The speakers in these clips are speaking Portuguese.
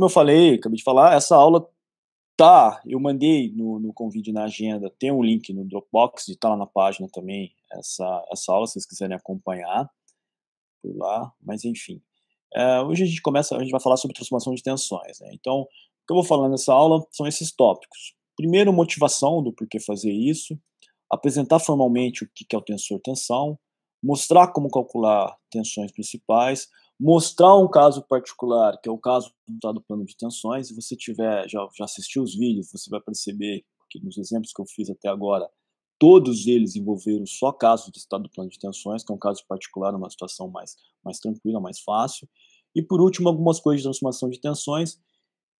como eu falei, acabei de falar, essa aula tá, eu mandei no, no convite na agenda, tem um link no Dropbox e tá lá na página também essa, essa aula, se vocês quiserem acompanhar por lá, mas enfim. É, hoje a gente começa, a gente vai falar sobre transformação de tensões, né? Então, o que eu vou falar nessa aula são esses tópicos. Primeiro, motivação do porquê fazer isso, apresentar formalmente o que é o tensor tensão, mostrar como calcular tensões principais, mostrar um caso particular, que é o caso do plano de tensões, se você tiver já, já assistiu os vídeos, você vai perceber que nos exemplos que eu fiz até agora, todos eles envolveram só casos de estado do plano de tensões, que é um caso particular, uma situação mais, mais tranquila, mais fácil. E por último, algumas coisas de transformação de tensões,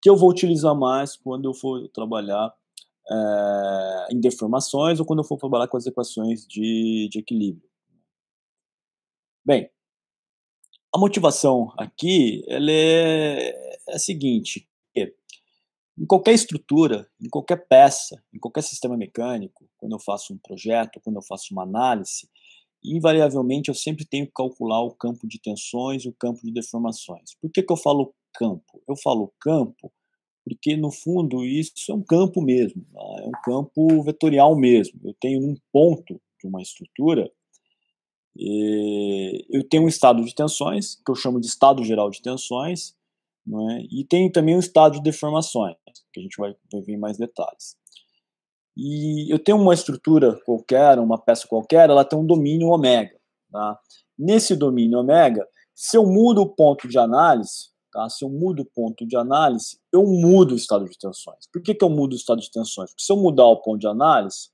que eu vou utilizar mais quando eu for trabalhar é, em deformações ou quando eu for trabalhar com as equações de, de equilíbrio. Bem, a motivação aqui ela é, é a seguinte: em qualquer estrutura, em qualquer peça, em qualquer sistema mecânico, quando eu faço um projeto, quando eu faço uma análise, invariavelmente eu sempre tenho que calcular o campo de tensões, o campo de deformações. Por que, que eu falo campo? Eu falo campo porque, no fundo, isso é um campo mesmo, né, é um campo vetorial mesmo. Eu tenho um ponto de uma estrutura e eu tenho um estado de tensões, que eu chamo de estado geral de tensões, é? e tem também um estado de deformações, que a gente vai, vai ver em mais detalhes. E eu tenho uma estrutura qualquer, uma peça qualquer, ela tem um domínio ômega. Tá? Nesse domínio ômega, se eu mudo o ponto de análise, tá? se eu mudo o ponto de análise, eu mudo o estado de tensões. Por que, que eu mudo o estado de tensões? Porque se eu mudar o ponto de análise,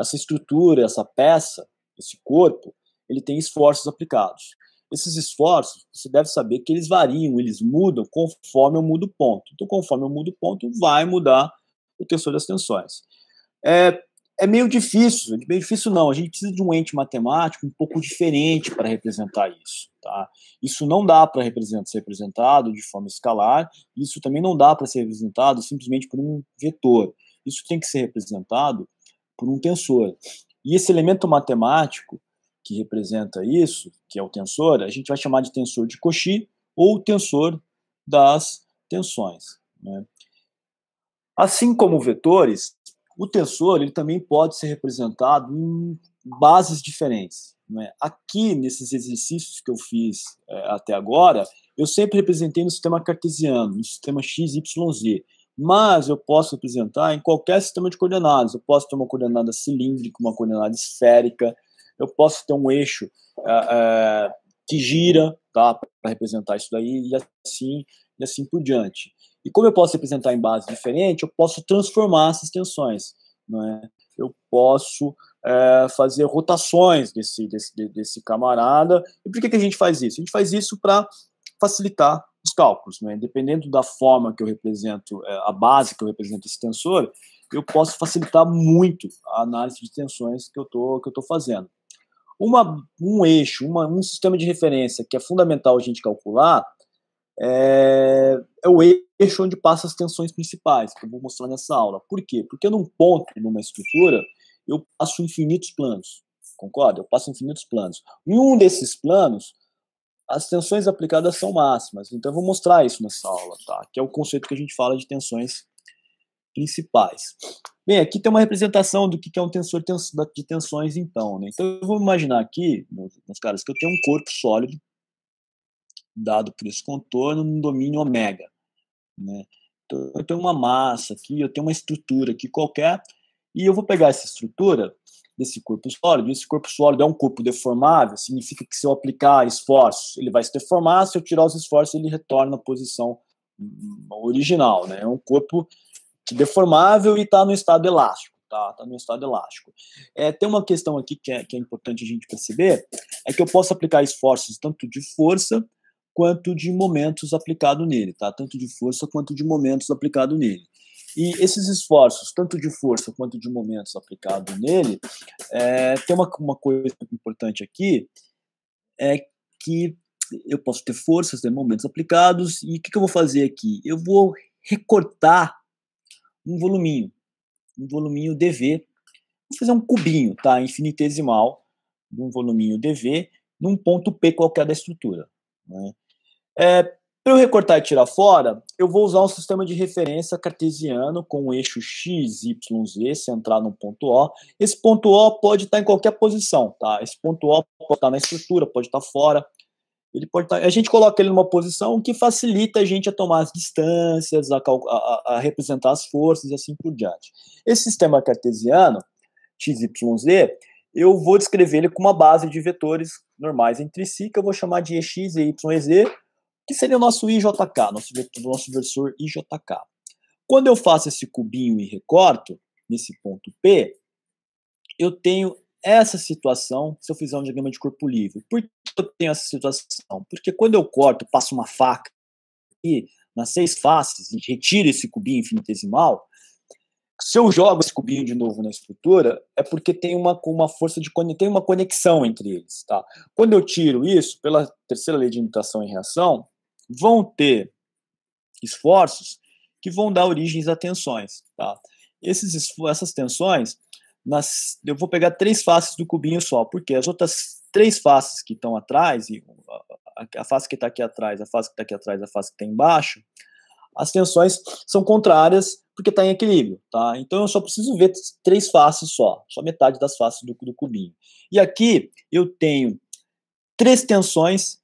essa estrutura, essa peça, esse corpo, ele tem esforços aplicados. Esses esforços, você deve saber que eles variam, eles mudam conforme eu mudo o ponto. Então, conforme eu mudo o ponto, vai mudar o tensor das tensões. É, é meio difícil, meio difícil não, a gente precisa de um ente matemático um pouco diferente para representar isso. Tá? Isso não dá para ser representado de forma escalar, isso também não dá para ser representado simplesmente por um vetor. Isso tem que ser representado por um tensor. E esse elemento matemático, que representa isso, que é o tensor, a gente vai chamar de tensor de Cauchy ou tensor das tensões. Né? Assim como vetores, o tensor ele também pode ser representado em bases diferentes. Né? Aqui, nesses exercícios que eu fiz é, até agora, eu sempre representei no sistema cartesiano, no sistema XYZ, mas eu posso representar em qualquer sistema de coordenadas. Eu posso ter uma coordenada cilíndrica, uma coordenada esférica, eu posso ter um eixo uh, uh, que gira tá, para representar isso daí e assim, e assim por diante. E como eu posso representar em base diferente, eu posso transformar essas tensões. Não é? Eu posso é, fazer rotações desse, desse, desse camarada. E por que, que a gente faz isso? A gente faz isso para facilitar os cálculos. Né? Dependendo da forma que eu represento, a base que eu represento esse tensor, eu posso facilitar muito a análise de tensões que eu estou fazendo uma, um eixo, uma, um sistema de referência que é fundamental a gente calcular é, é, o eixo onde passam as tensões principais, que eu vou mostrar nessa aula. Por quê? Porque num ponto, numa estrutura, eu passo infinitos planos. Concorda? Eu passo infinitos planos. Em um desses planos, as tensões aplicadas são máximas. Então eu vou mostrar isso nessa aula, tá? Que é o conceito que a gente fala de tensões principais. Bem, aqui tem uma representação do que é um tensor de tensões, então. Né? Então, eu vou imaginar aqui, nos caras, que eu tenho um corpo sólido, dado por esse contorno, no domínio ômega. Né? Então, eu tenho uma massa aqui, eu tenho uma estrutura aqui qualquer, e eu vou pegar essa estrutura desse corpo sólido. Esse corpo sólido é um corpo deformável, significa que se eu aplicar esforços, ele vai se deformar, se eu tirar os esforços, ele retorna à posição hum, original. Né? É um corpo deformável e está no estado elástico. Tá, tá no estado elástico. É, tem uma questão aqui que é, que é importante a gente perceber, é que eu posso aplicar esforços tanto de força quanto de momentos aplicado nele, tá? Tanto de força quanto de momentos aplicado nele. E esses esforços, tanto de força quanto de momentos aplicado nele, é, tem uma, uma coisa importante aqui, é que eu posso ter forças, ter né, momentos aplicados, e o que, que eu vou fazer aqui? Eu vou recortar um voluminho, um voluminho DV. Vou fazer um cubinho, tá? Infinitesimal de um voluminho DV num ponto P qualquer da estrutura. Né? É, Para eu recortar e tirar fora, eu vou usar um sistema de referência cartesiano com o eixo x, y, z centrado no ponto O. Esse ponto O pode estar tá em qualquer posição, tá? Esse ponto O pode estar tá na estrutura, pode estar tá fora, ele pode a gente coloca ele numa posição que facilita a gente a tomar as distâncias, a, a, a representar as forças e assim por diante. Esse sistema cartesiano, XYZ, eu vou descrever ele com uma base de vetores normais entre si, que eu vou chamar de EX e z, que seria o nosso IJK, nosso vetor, nosso versor IJK. Quando eu faço esse cubinho e recorto, nesse ponto P, eu tenho essa situação se eu fizer um diagrama de corpo livre. Por que eu tenho essa situação? Porque quando eu corto, passo uma faca e nas seis faces e retiro esse cubinho infinitesimal, se eu jogo esse cubinho de novo na estrutura, é porque tem uma, uma força de tem uma conexão entre eles. Tá? Quando eu tiro isso, pela terceira lei de imitação e reação, vão ter esforços que vão dar origens a tensões. Tá? Esses, essas tensões nas, eu vou pegar três faces do cubinho só, porque as outras três faces que estão atrás, e a, a, face que está aqui atrás, a face que está aqui atrás, a face que está embaixo, as tensões são contrárias porque está em equilíbrio, tá? Então eu só preciso ver três faces só, só metade das faces do, do cubinho. E aqui eu tenho três tensões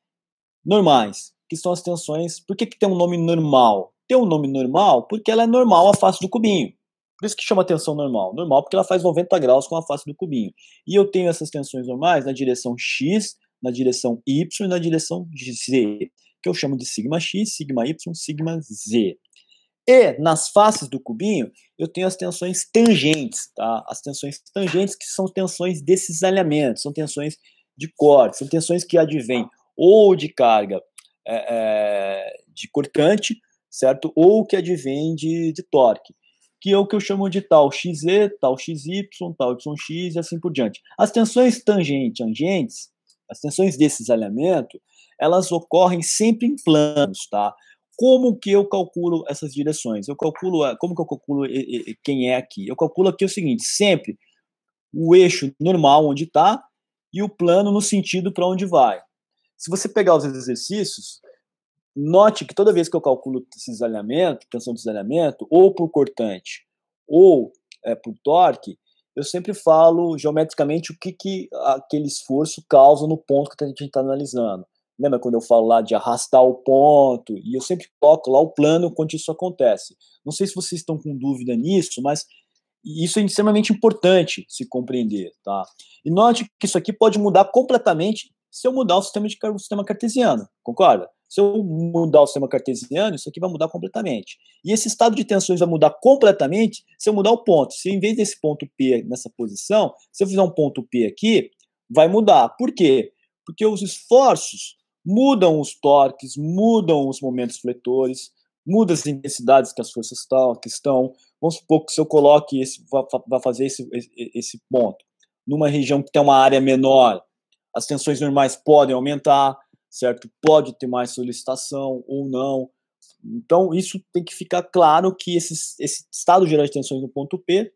normais, que são as tensões. Por que, que tem um nome normal? Tem um nome normal porque ela é normal a face do cubinho. Por isso que chama tensão normal. Normal porque ela faz 90 graus com a face do cubinho. E eu tenho essas tensões normais na direção x, na direção y e na direção z, que eu chamo de sigma x, sigma y, sigma z. E nas faces do cubinho, eu tenho as tensões tangentes, tá? As tensões tangentes que são tensões desses alinhamentos, são tensões de corte, são tensões que advêm ou de carga é, é, de cortante, certo? Ou que advém de, de torque que é o que eu chamo de tal XZ, tal XY, tal YX e assim por diante. As tensões tangente tangentes, as tensões desse alinhamento, elas ocorrem sempre em planos, tá? Como que eu calculo essas direções? Eu calculo, como que eu calculo quem é aqui? Eu calculo aqui o seguinte, sempre o eixo normal onde está e o plano no sentido para onde vai. Se você pegar os exercícios, Note que toda vez que eu calculo cisalhamento, tensão de cisalhamento, ou por cortante, ou é, por torque, eu sempre falo geometricamente o que, que aquele esforço causa no ponto que a gente está analisando. Lembra quando eu falo lá de arrastar o ponto? E eu sempre coloco lá o plano quando isso acontece. Não sei se vocês estão com dúvida nisso, mas isso é extremamente importante se compreender. Tá? E note que isso aqui pode mudar completamente se eu mudar o sistema, de, o sistema cartesiano, concorda? Se eu mudar o sistema cartesiano, isso aqui vai mudar completamente. E esse estado de tensões vai mudar completamente se eu mudar o ponto. Se em vez desse ponto P nessa posição, se eu fizer um ponto P aqui, vai mudar. Por quê? Porque os esforços mudam os torques, mudam os momentos fletores, mudam as intensidades que as forças estão, tá, que estão. Vamos supor que se eu coloque esse, vai fazer esse, esse ponto numa região que tem uma área menor, as tensões normais podem aumentar, certo? Pode ter mais solicitação ou não. Então, isso tem que ficar claro que esse, esse estado geral de tensões no ponto P,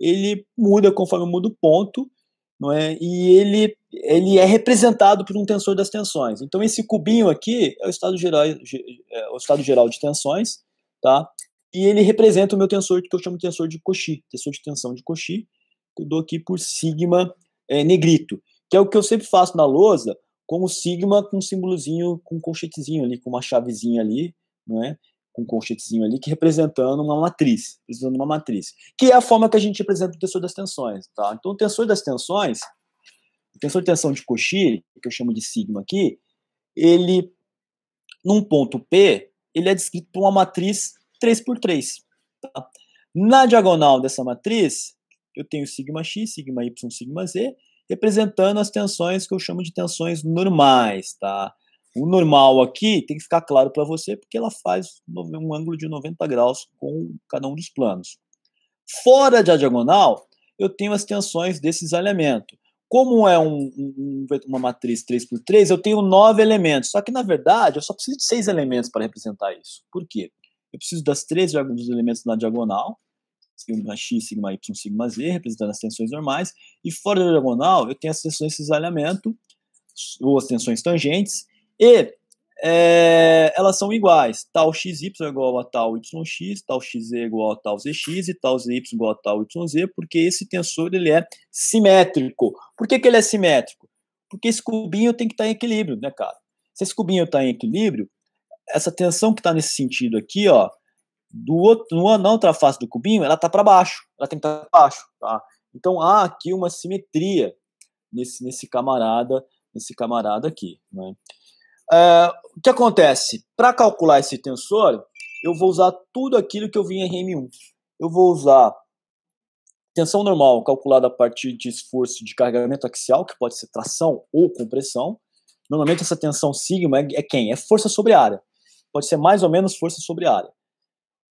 ele muda conforme muda o ponto, não é? E ele, ele é representado por um tensor das tensões. Então, esse cubinho aqui é o estado geral, é o estado geral de tensões, tá? E ele representa o meu tensor que eu chamo de tensor de Cauchy, tensor de tensão de Cauchy, que eu dou aqui por sigma é, negrito, que é o que eu sempre faço na lousa, com o sigma com um símbolozinho, com um colchetezinho ali, com uma chavezinha ali, não é? Com um colchetezinho ali, que representando uma matriz, representando uma matriz, que é a forma que a gente representa o tensor das tensões, tá? Então, o tensor das tensões, o tensor de tensão de Cauchy, que eu chamo de sigma aqui, ele, num ponto P, ele é descrito por uma matriz 3 por 3 Tá? Na diagonal dessa matriz, eu tenho sigma x, sigma y, sigma z, representando as tensões que eu chamo de tensões normais, tá? O normal aqui tem que ficar claro para você, porque ela faz um ângulo de 90 graus com cada um dos planos. Fora da diagonal, eu tenho as tensões desses elementos. Como é um, um, uma matriz 3x3, eu tenho nove elementos. Só que, na verdade, eu só preciso de seis elementos para representar isso. Por quê? Eu preciso das três dos elementos na diagonal, sigma x, sigma y, sigma z, representando as tensões normais, e fora da diagonal eu tenho as tensões de cisalhamento, ou as tensões tangentes, e é, elas são iguais, tal xy é igual a tal yx, tal xz é igual a tal zx, e tal zy é igual a tal yz, porque esse tensor ele é simétrico. Por que, que ele é simétrico? Porque esse cubinho tem que estar em equilíbrio, né, cara? Se esse cubinho está em equilíbrio, essa tensão que está nesse sentido aqui, ó, do outro, na outra face do cubinho, ela está para baixo, ela tem que estar tá para baixo, tá? Então há aqui uma simetria nesse, nesse camarada, nesse camarada aqui, né? é, o que acontece? Para calcular esse tensor, eu vou usar tudo aquilo que eu vi em RM1. Eu vou usar tensão normal calculada a partir de esforço de carregamento axial, que pode ser tração ou compressão. Normalmente essa tensão sigma é, é quem? É força sobre área. Pode ser mais ou menos força sobre área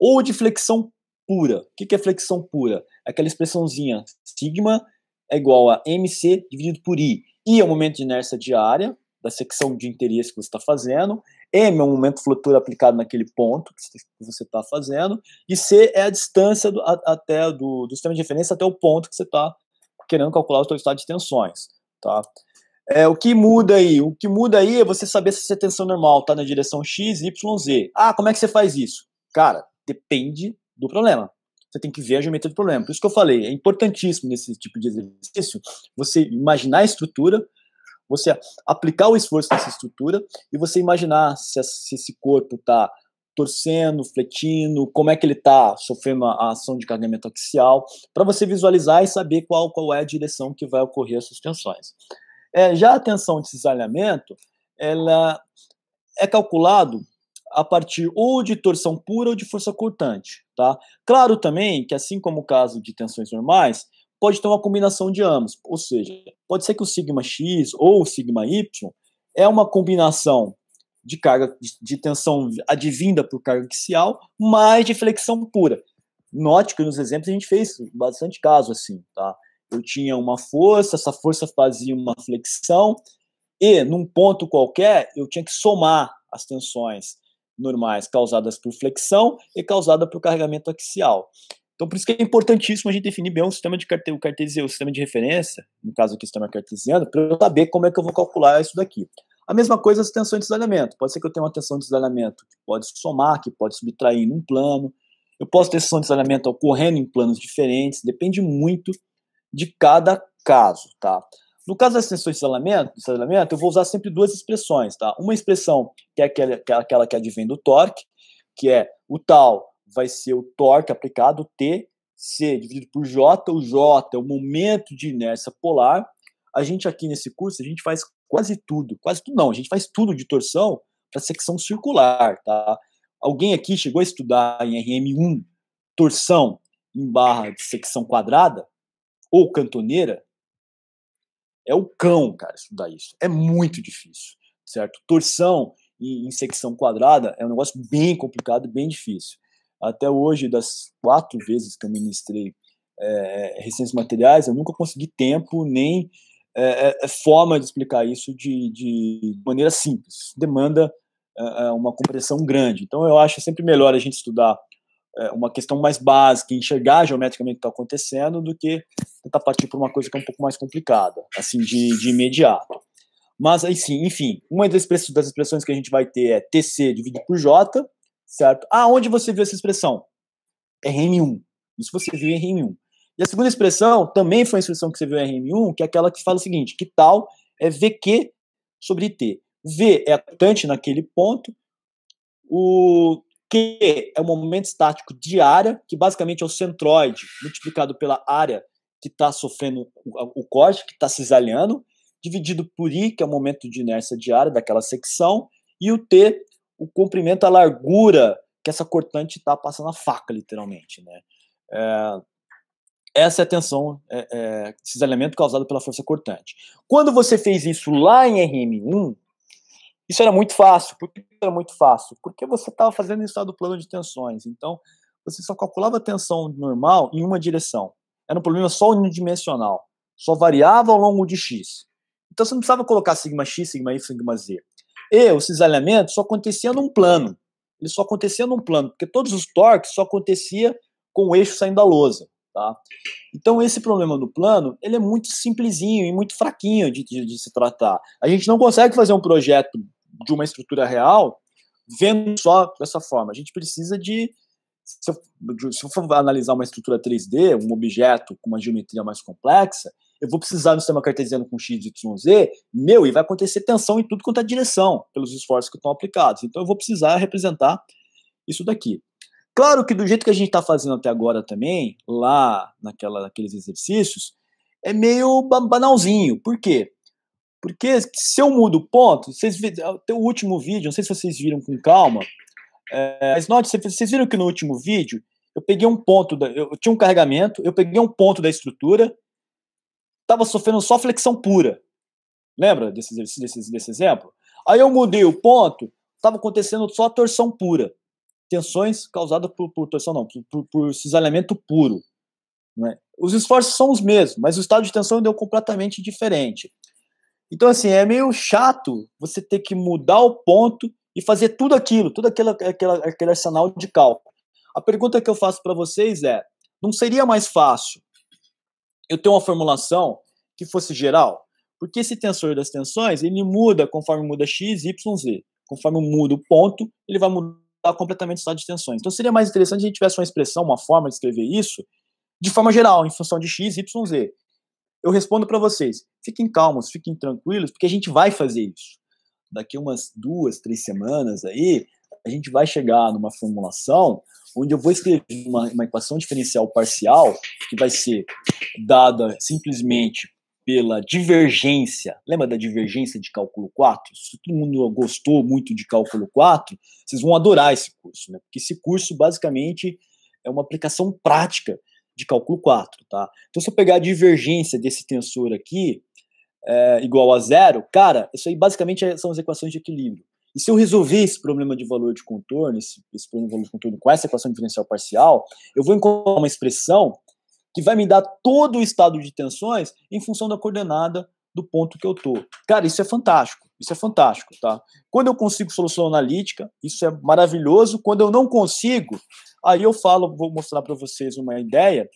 ou de flexão pura. O que é flexão pura? É aquela expressãozinha sigma é igual a mc dividido por i. I é o momento de inércia diária da secção de interesse que você está fazendo. M é o momento flutuador aplicado naquele ponto que você está fazendo. E C é a distância do, a, até do, do, sistema de referência até o ponto que você está querendo calcular o seu estado de tensões. Tá? É, o que muda aí? O que muda aí é você saber se a tensão normal está na direção x, y, z. Ah, como é que você faz isso? Cara, Depende do problema. Você tem que ver a geometria do problema. Por isso que eu falei, é importantíssimo nesse tipo de exercício você imaginar a estrutura, você aplicar o esforço nessa estrutura e você imaginar se, esse corpo está torcendo, fletindo, como é que ele está sofrendo a ação de carregamento axial, para você visualizar e saber qual, qual é a direção que vai ocorrer as suspensões. É, já a tensão de cisalhamento, ela é calculado a partir ou de torção pura ou de força cortante, tá? Claro também que, assim como o caso de tensões normais, pode ter uma combinação de ambos, ou seja, pode ser que o sigma x ou o sigma y é uma combinação de carga de tensão advinda por carga axial mais de flexão pura. Note que nos exemplos a gente fez bastante caso assim, tá? Eu tinha uma força, essa força fazia uma flexão e num ponto qualquer eu tinha que somar as tensões normais causadas por flexão e causada por carregamento axial. Então, por isso que é importantíssimo a gente definir bem o sistema de carte... o cartesiano, o sistema de referência, no caso aqui o sistema cartesiano, para eu saber como é que eu vou calcular isso daqui. A mesma coisa as tensões de deslizamento. Pode ser que eu tenha uma tensão de deslizamento que pode somar, que pode subtrair num plano. Eu posso ter tensão de deslizamento ocorrendo em planos diferentes. Depende muito de cada caso, tá? No caso das extensões de escalamento, de escalamento, eu vou usar sempre duas expressões, tá? Uma expressão que é aquela que, é aquela que advém do torque, que é o tal vai ser o torque aplicado, T, C dividido por J, o J é o momento de inércia polar. A gente aqui nesse curso, a gente faz quase tudo, quase tudo não, a gente faz tudo de torção para secção circular, tá? Alguém aqui chegou a estudar em RM1 torção em barra de secção quadrada ou cantoneira? É o cão, cara, estudar isso. É muito difícil, certo? Torção em, em secção quadrada é um negócio bem complicado, bem difícil. Até hoje, das quatro vezes que eu ministrei é, recentes materiais, eu nunca consegui tempo nem é, é, forma de explicar isso de, de maneira simples. Demanda uma compreensão grande. Então, eu acho sempre melhor a gente estudar é, uma questão mais básica, enxergar geometricamente o que está acontecendo, do que tentar partir para uma coisa que é um pouco mais complicada, assim, de, de imediato. Mas, aí sim, enfim, uma das expressões que a gente vai ter é TC dividido por J, certo? Ah, onde você viu essa expressão? RM1. Isso você viu em RM1. E a segunda expressão também foi a expressão que você viu em RM1, que é aquela que fala o seguinte, que tal é VQ sobre T. V é a cotante naquele ponto, o Q é o momento estático de área, que basicamente é o centroide multiplicado pela área que está sofrendo o, o corte, que está cisalhando, dividido por I, que é o momento de inércia de área daquela secção, e o T, o comprimento, a largura que essa cortante está passando a faca, literalmente. Né? É, essa é a tensão, é, é, cisalhamento causado pela força cortante. Quando você fez isso lá em RM1, isso era muito fácil. Por que era muito fácil? Porque você estava fazendo isso do plano de tensões. Então, você só calculava a tensão normal em uma direção. Era um problema só unidimensional. Só variava ao longo de x. Então, você não precisava colocar sigma x, sigma y, sigma z. E o cisalhamento só acontecia num plano. Ele só acontecia num plano, porque todos os torques só acontecia com o eixo saindo da lousa. Tá? Então esse problema do plano ele é muito simplesinho e muito fraquinho de, de, de, se tratar. A gente não consegue fazer um projeto de uma estrutura real vendo só dessa forma. A gente precisa de se eu, se eu, for analisar uma estrutura 3D, um objeto com uma geometria mais complexa, eu vou precisar do sistema cartesiano com x, y, z, meu, e vai acontecer tensão em tudo quanto é direção, pelos esforços que estão aplicados. Então eu vou precisar representar isso daqui. Claro que do jeito que a gente está fazendo até agora também, lá naquela, naqueles exercícios, é meio banalzinho. Por quê? Porque se eu mudo o ponto, vocês viram, ah, o último vídeo, não sei se vocês viram com calma, é, mas note, vocês viram que no último vídeo eu peguei um ponto, da, eu, tinha um carregamento, eu peguei um ponto da estrutura, estava sofrendo só flexão pura. Lembra desse, desse, desse exemplo? Aí eu mudei o ponto, estava acontecendo só torção pura. Tensões causadas por, por torção, não, por, por cisalhamento puro. Né? Os esforços são os mesmos, mas o estado de tensão deu completamente diferente. Então, assim, é meio chato você ter que mudar o ponto e fazer tudo aquilo, todo aquele, aquele, aquele arsenal de cálculo. A pergunta que eu faço para vocês é: não seria mais fácil eu ter uma formulação que fosse geral? Porque esse tensor das tensões, ele muda conforme muda x, y, z. Conforme muda o ponto, ele vai mudar completamente o estado de tensões. Então seria mais interessante se a gente tivesse uma expressão, uma forma de escrever isso, de forma geral, em função de x, y, z eu respondo para vocês: fiquem calmos, fiquem tranquilos, porque a gente vai fazer isso. Daqui umas duas, três semanas aí, a gente vai chegar numa formulação onde eu vou escrever uma, uma equação diferencial parcial que vai ser dada simplesmente pela divergência. Lembra da divergência de cálculo 4? Se todo mundo gostou muito de cálculo 4, vocês vão adorar esse curso, né? Porque esse curso basicamente é uma aplicação prática de cálculo 4, tá? Então, se eu pegar a divergência desse tensor aqui, é, igual a zero, cara, isso aí basicamente é, são as equações de equilíbrio. E se eu resolver esse problema de valor de contorno, esse, esse, problema de valor de contorno com essa equação diferencial parcial, eu vou encontrar uma expressão que vai me dar todo o estado de tensões em função da coordenada do ponto que eu tô. Cara, isso é fantástico. Isso é fantástico, tá? Quando eu consigo solução analítica, isso é maravilhoso. Quando eu não consigo, aí eu falo, vou mostrar para vocês uma ideia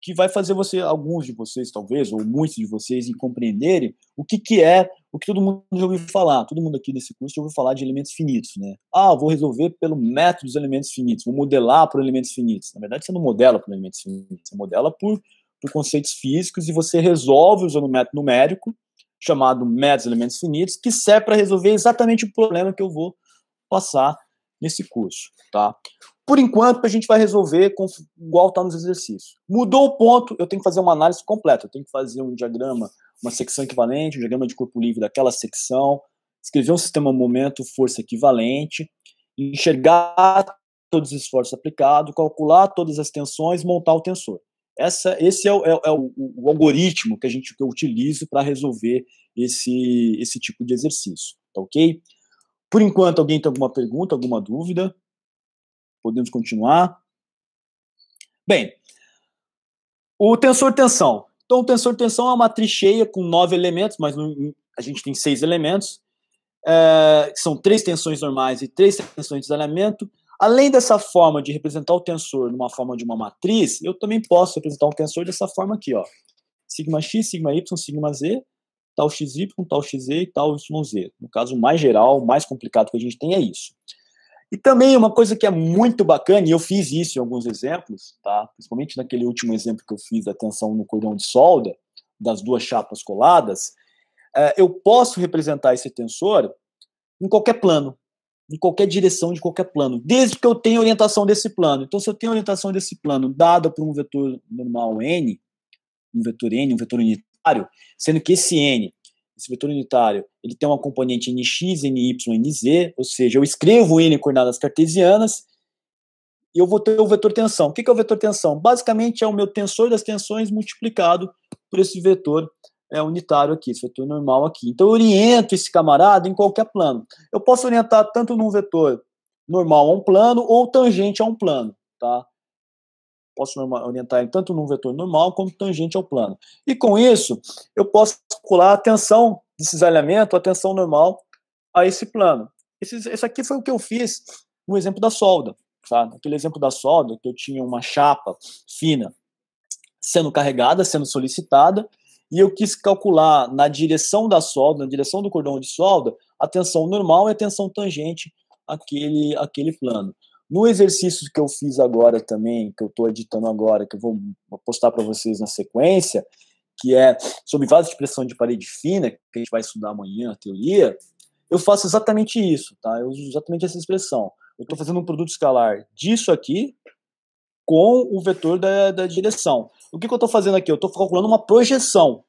que vai fazer você, alguns de vocês talvez, ou muitos de vocês, compreenderem o que, que é, o que todo mundo já ouviu falar. Todo mundo aqui nesse curso já ouviu falar de elementos finitos, né? Ah, vou resolver pelo método dos elementos finitos, vou modelar por elementos finitos. Na verdade, você não modela por elementos finitos, você modela por por conceitos físicos e você resolve usando um método numérico, chamado métodos elementos finitos, que serve para resolver exatamente o problema que eu vou passar nesse curso, tá? Por enquanto, a gente vai resolver com, igual está nos exercícios. Mudou o ponto, eu tenho que fazer uma análise completa, eu tenho que fazer um diagrama, uma secção equivalente, um diagrama de corpo livre daquela secção, escrever um sistema momento, força equivalente, enxergar todos os esforços aplicados, calcular todas as tensões, montar o tensor. Essa, esse é, o, é, é o, o algoritmo que a gente que eu utilizo para resolver esse, esse tipo de exercício, tá ok? Por enquanto, alguém tem alguma pergunta, alguma dúvida? Podemos continuar? Bem, o tensor-tensão. Então, o tensor-tensão é uma matriz cheia com nove elementos, mas a gente tem seis elementos. É, são três tensões normais e três tensões de isolamento. Além dessa forma de representar o tensor numa forma de uma matriz, eu também posso representar um tensor dessa forma aqui, ó. Sigma x, sigma y, sigma z, tal xy, tal xz e tal yz. No caso mais geral, mais complicado que a gente tem é isso. E também uma coisa que é muito bacana, e eu fiz isso em alguns exemplos, tá? principalmente naquele último exemplo que eu fiz da tensão no cordão de solda, das duas chapas coladas, eh, eu posso representar esse tensor em qualquer plano em qualquer direção, de qualquer plano, desde que eu tenha orientação desse plano. Então, se eu tenho orientação desse plano dada por um vetor normal n, um vetor n, um vetor unitário, sendo que esse n, esse vetor unitário, ele tem uma componente nx, ny, nz, ou seja, eu escrevo n em coordenadas cartesianas e eu vou ter o vetor tensão. O que é o vetor tensão? Basicamente é o meu tensor das tensões multiplicado por esse vetor é, unitário aqui, vetor é normal aqui. Então, eu oriento esse camarada em qualquer plano. Eu posso orientar tanto num vetor normal a um plano ou tangente a um plano, tá? Posso orientar tanto num vetor normal como tangente ao plano. E com isso, eu posso calcular a tensão de cisalhamento, a tensão normal a esse plano. Esse, esse aqui foi o que eu fiz no exemplo da solda, tá? Aquele exemplo da solda que eu tinha uma chapa fina sendo carregada, sendo solicitada, e eu quis calcular na direção da solda, na direção do cordão de solda, a tensão normal e a tensão tangente àquele, àquele plano. No exercício que eu fiz agora também, que eu estou editando agora, que eu vou postar para vocês na sequência, que é sobre vasos de pressão de parede fina, que a gente vai estudar amanhã a teoria, eu faço exatamente isso, tá? Eu uso exatamente essa expressão. Eu estou fazendo um produto escalar disso aqui, com o vetor da, da direção. O que, que eu estou fazendo aqui? Eu estou calculando uma projeção.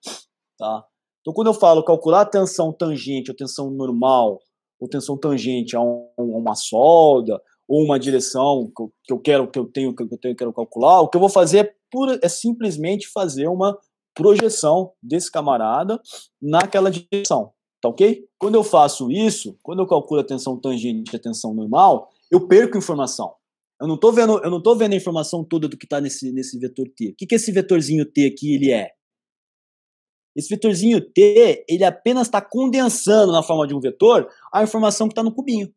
Tá? Então, quando eu falo calcular a tensão tangente ou tensão normal, ou tensão tangente a, um, a uma solda, ou uma direção que eu, que eu quero, que eu tenho, que eu tenho, quero calcular, o que eu vou fazer é, pura, é simplesmente fazer uma projeção desse camarada naquela direção. Tá ok? Quando eu faço isso, quando eu calculo a tensão tangente e a tensão normal, eu perco informação. Eu não estou vendo, eu não tô vendo a informação toda do que está nesse, nesse vetor T. O que, que esse vetorzinho T aqui ele é? Esse vetorzinho T, ele apenas está condensando na forma de um vetor a informação que está no cubinho.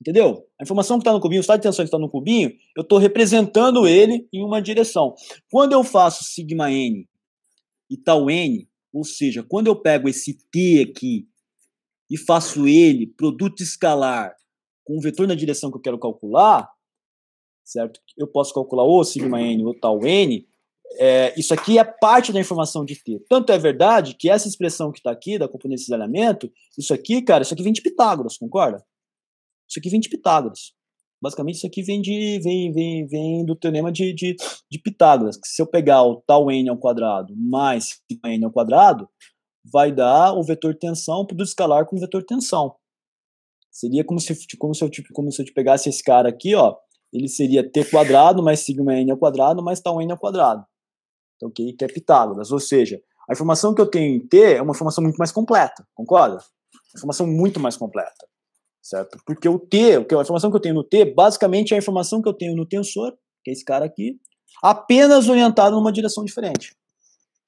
Entendeu? A informação que está no cubinho, o estado de tensão que está no cubinho, eu estou representando ele em uma direção. Quando eu faço sigma n e tal n, ou seja, quando eu pego esse t aqui e faço ele produto escalar com o vetor na direção que eu quero calcular, certo? Eu posso calcular ou sigma n ou tal n. É, isso aqui é parte da informação de T. Tanto é verdade que essa expressão que está aqui, da componente de alinhamento, isso aqui, cara, isso aqui vem de Pitágoras, concorda? Isso aqui vem de Pitágoras. Basicamente, isso aqui vem, de, vem, vem, vem do teorema de, de, de Pitágoras, que se eu pegar o tal n ao quadrado mais sigma n ao quadrado, vai dar o vetor tensão produto escalar com o vetor tensão. Seria como se, como se, eu, te, como se eu te pegasse esse cara aqui, ó. Ele seria t quadrado mais sigma n ao quadrado mais tal n ao quadrado. Então, que é Pitágoras. Ou seja, a informação que eu tenho em t é uma informação muito mais completa, concorda? Informação muito mais completa, certo? Porque o t, a informação que eu tenho no t, basicamente é a informação que eu tenho no tensor, que é esse cara aqui, apenas orientado numa direção diferente,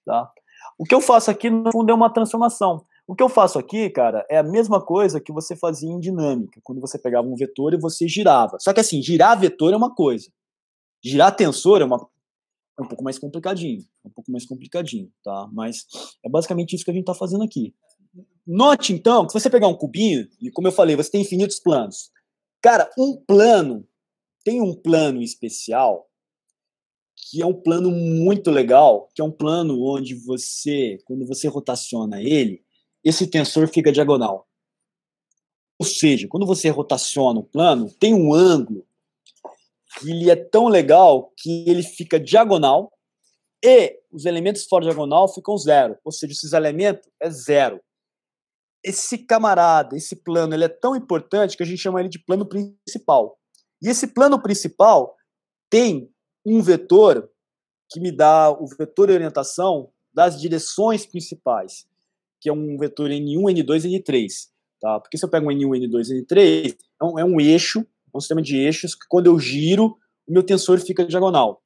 tá? O que eu faço aqui, no fundo, é uma transformação. O que eu faço aqui, cara, é a mesma coisa que você fazia em dinâmica, quando você pegava um vetor e você girava. Só que assim, girar vetor é uma coisa. Girar tensor é, uma, é um pouco mais complicadinho, é um pouco mais complicadinho, tá? Mas é basicamente isso que a gente está fazendo aqui. Note então que se você pegar um cubinho e como eu falei, você tem infinitos planos. Cara, um plano tem um plano especial que é um plano muito legal, que é um plano onde você, quando você rotaciona ele, esse tensor fica diagonal. Ou seja, quando você rotaciona um plano, tem um ângulo que ele é tão legal que ele fica diagonal e os elementos fora diagonal ficam zero. Ou seja, esses elementos é zero. Esse camarada, esse plano, ele é tão importante que a gente chama ele de plano principal. E esse plano principal tem um vetor que me dá o vetor de orientação das direções principais que é um vetor N1, N2, N3. Tá? Porque se eu pego um N1, N2, N3, é um, é um eixo, é um sistema de eixos que quando eu giro, o meu tensor fica diagonal.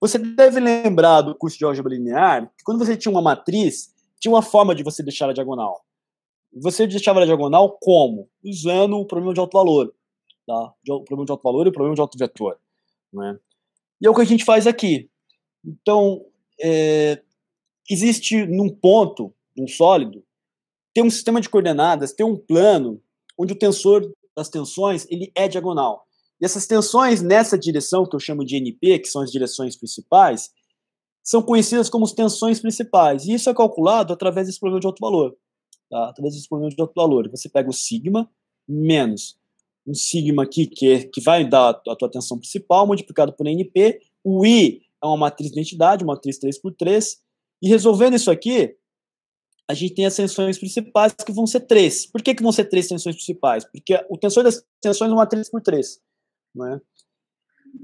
Você deve lembrar do curso de álgebra linear que quando você tinha uma matriz, tinha uma forma de você deixar ela diagonal. Você deixava ela diagonal como? Usando o problema de alto valor. Tá? O problema de alto valor e o problema de alto vetor. Né? E é o que a gente faz aqui. Então, é, existe num ponto um sólido, tem um sistema de coordenadas, tem um plano onde o tensor das tensões ele é diagonal. E essas tensões nessa direção que eu chamo de NP, que são as direções principais, são conhecidas como as tensões principais. E isso é calculado através desse problema de alto valor. Tá? Através desse problema de alto valor. Você pega o sigma menos um sigma aqui que, é, que vai dar a tua tensão principal multiplicado por NP. O I é uma matriz de identidade, uma matriz 3x3. E resolvendo isso aqui, a gente tem as tensões principais, que vão ser três. Por que, que vão ser três tensões principais? Porque o tensor das tensões é uma matriz por três. Né?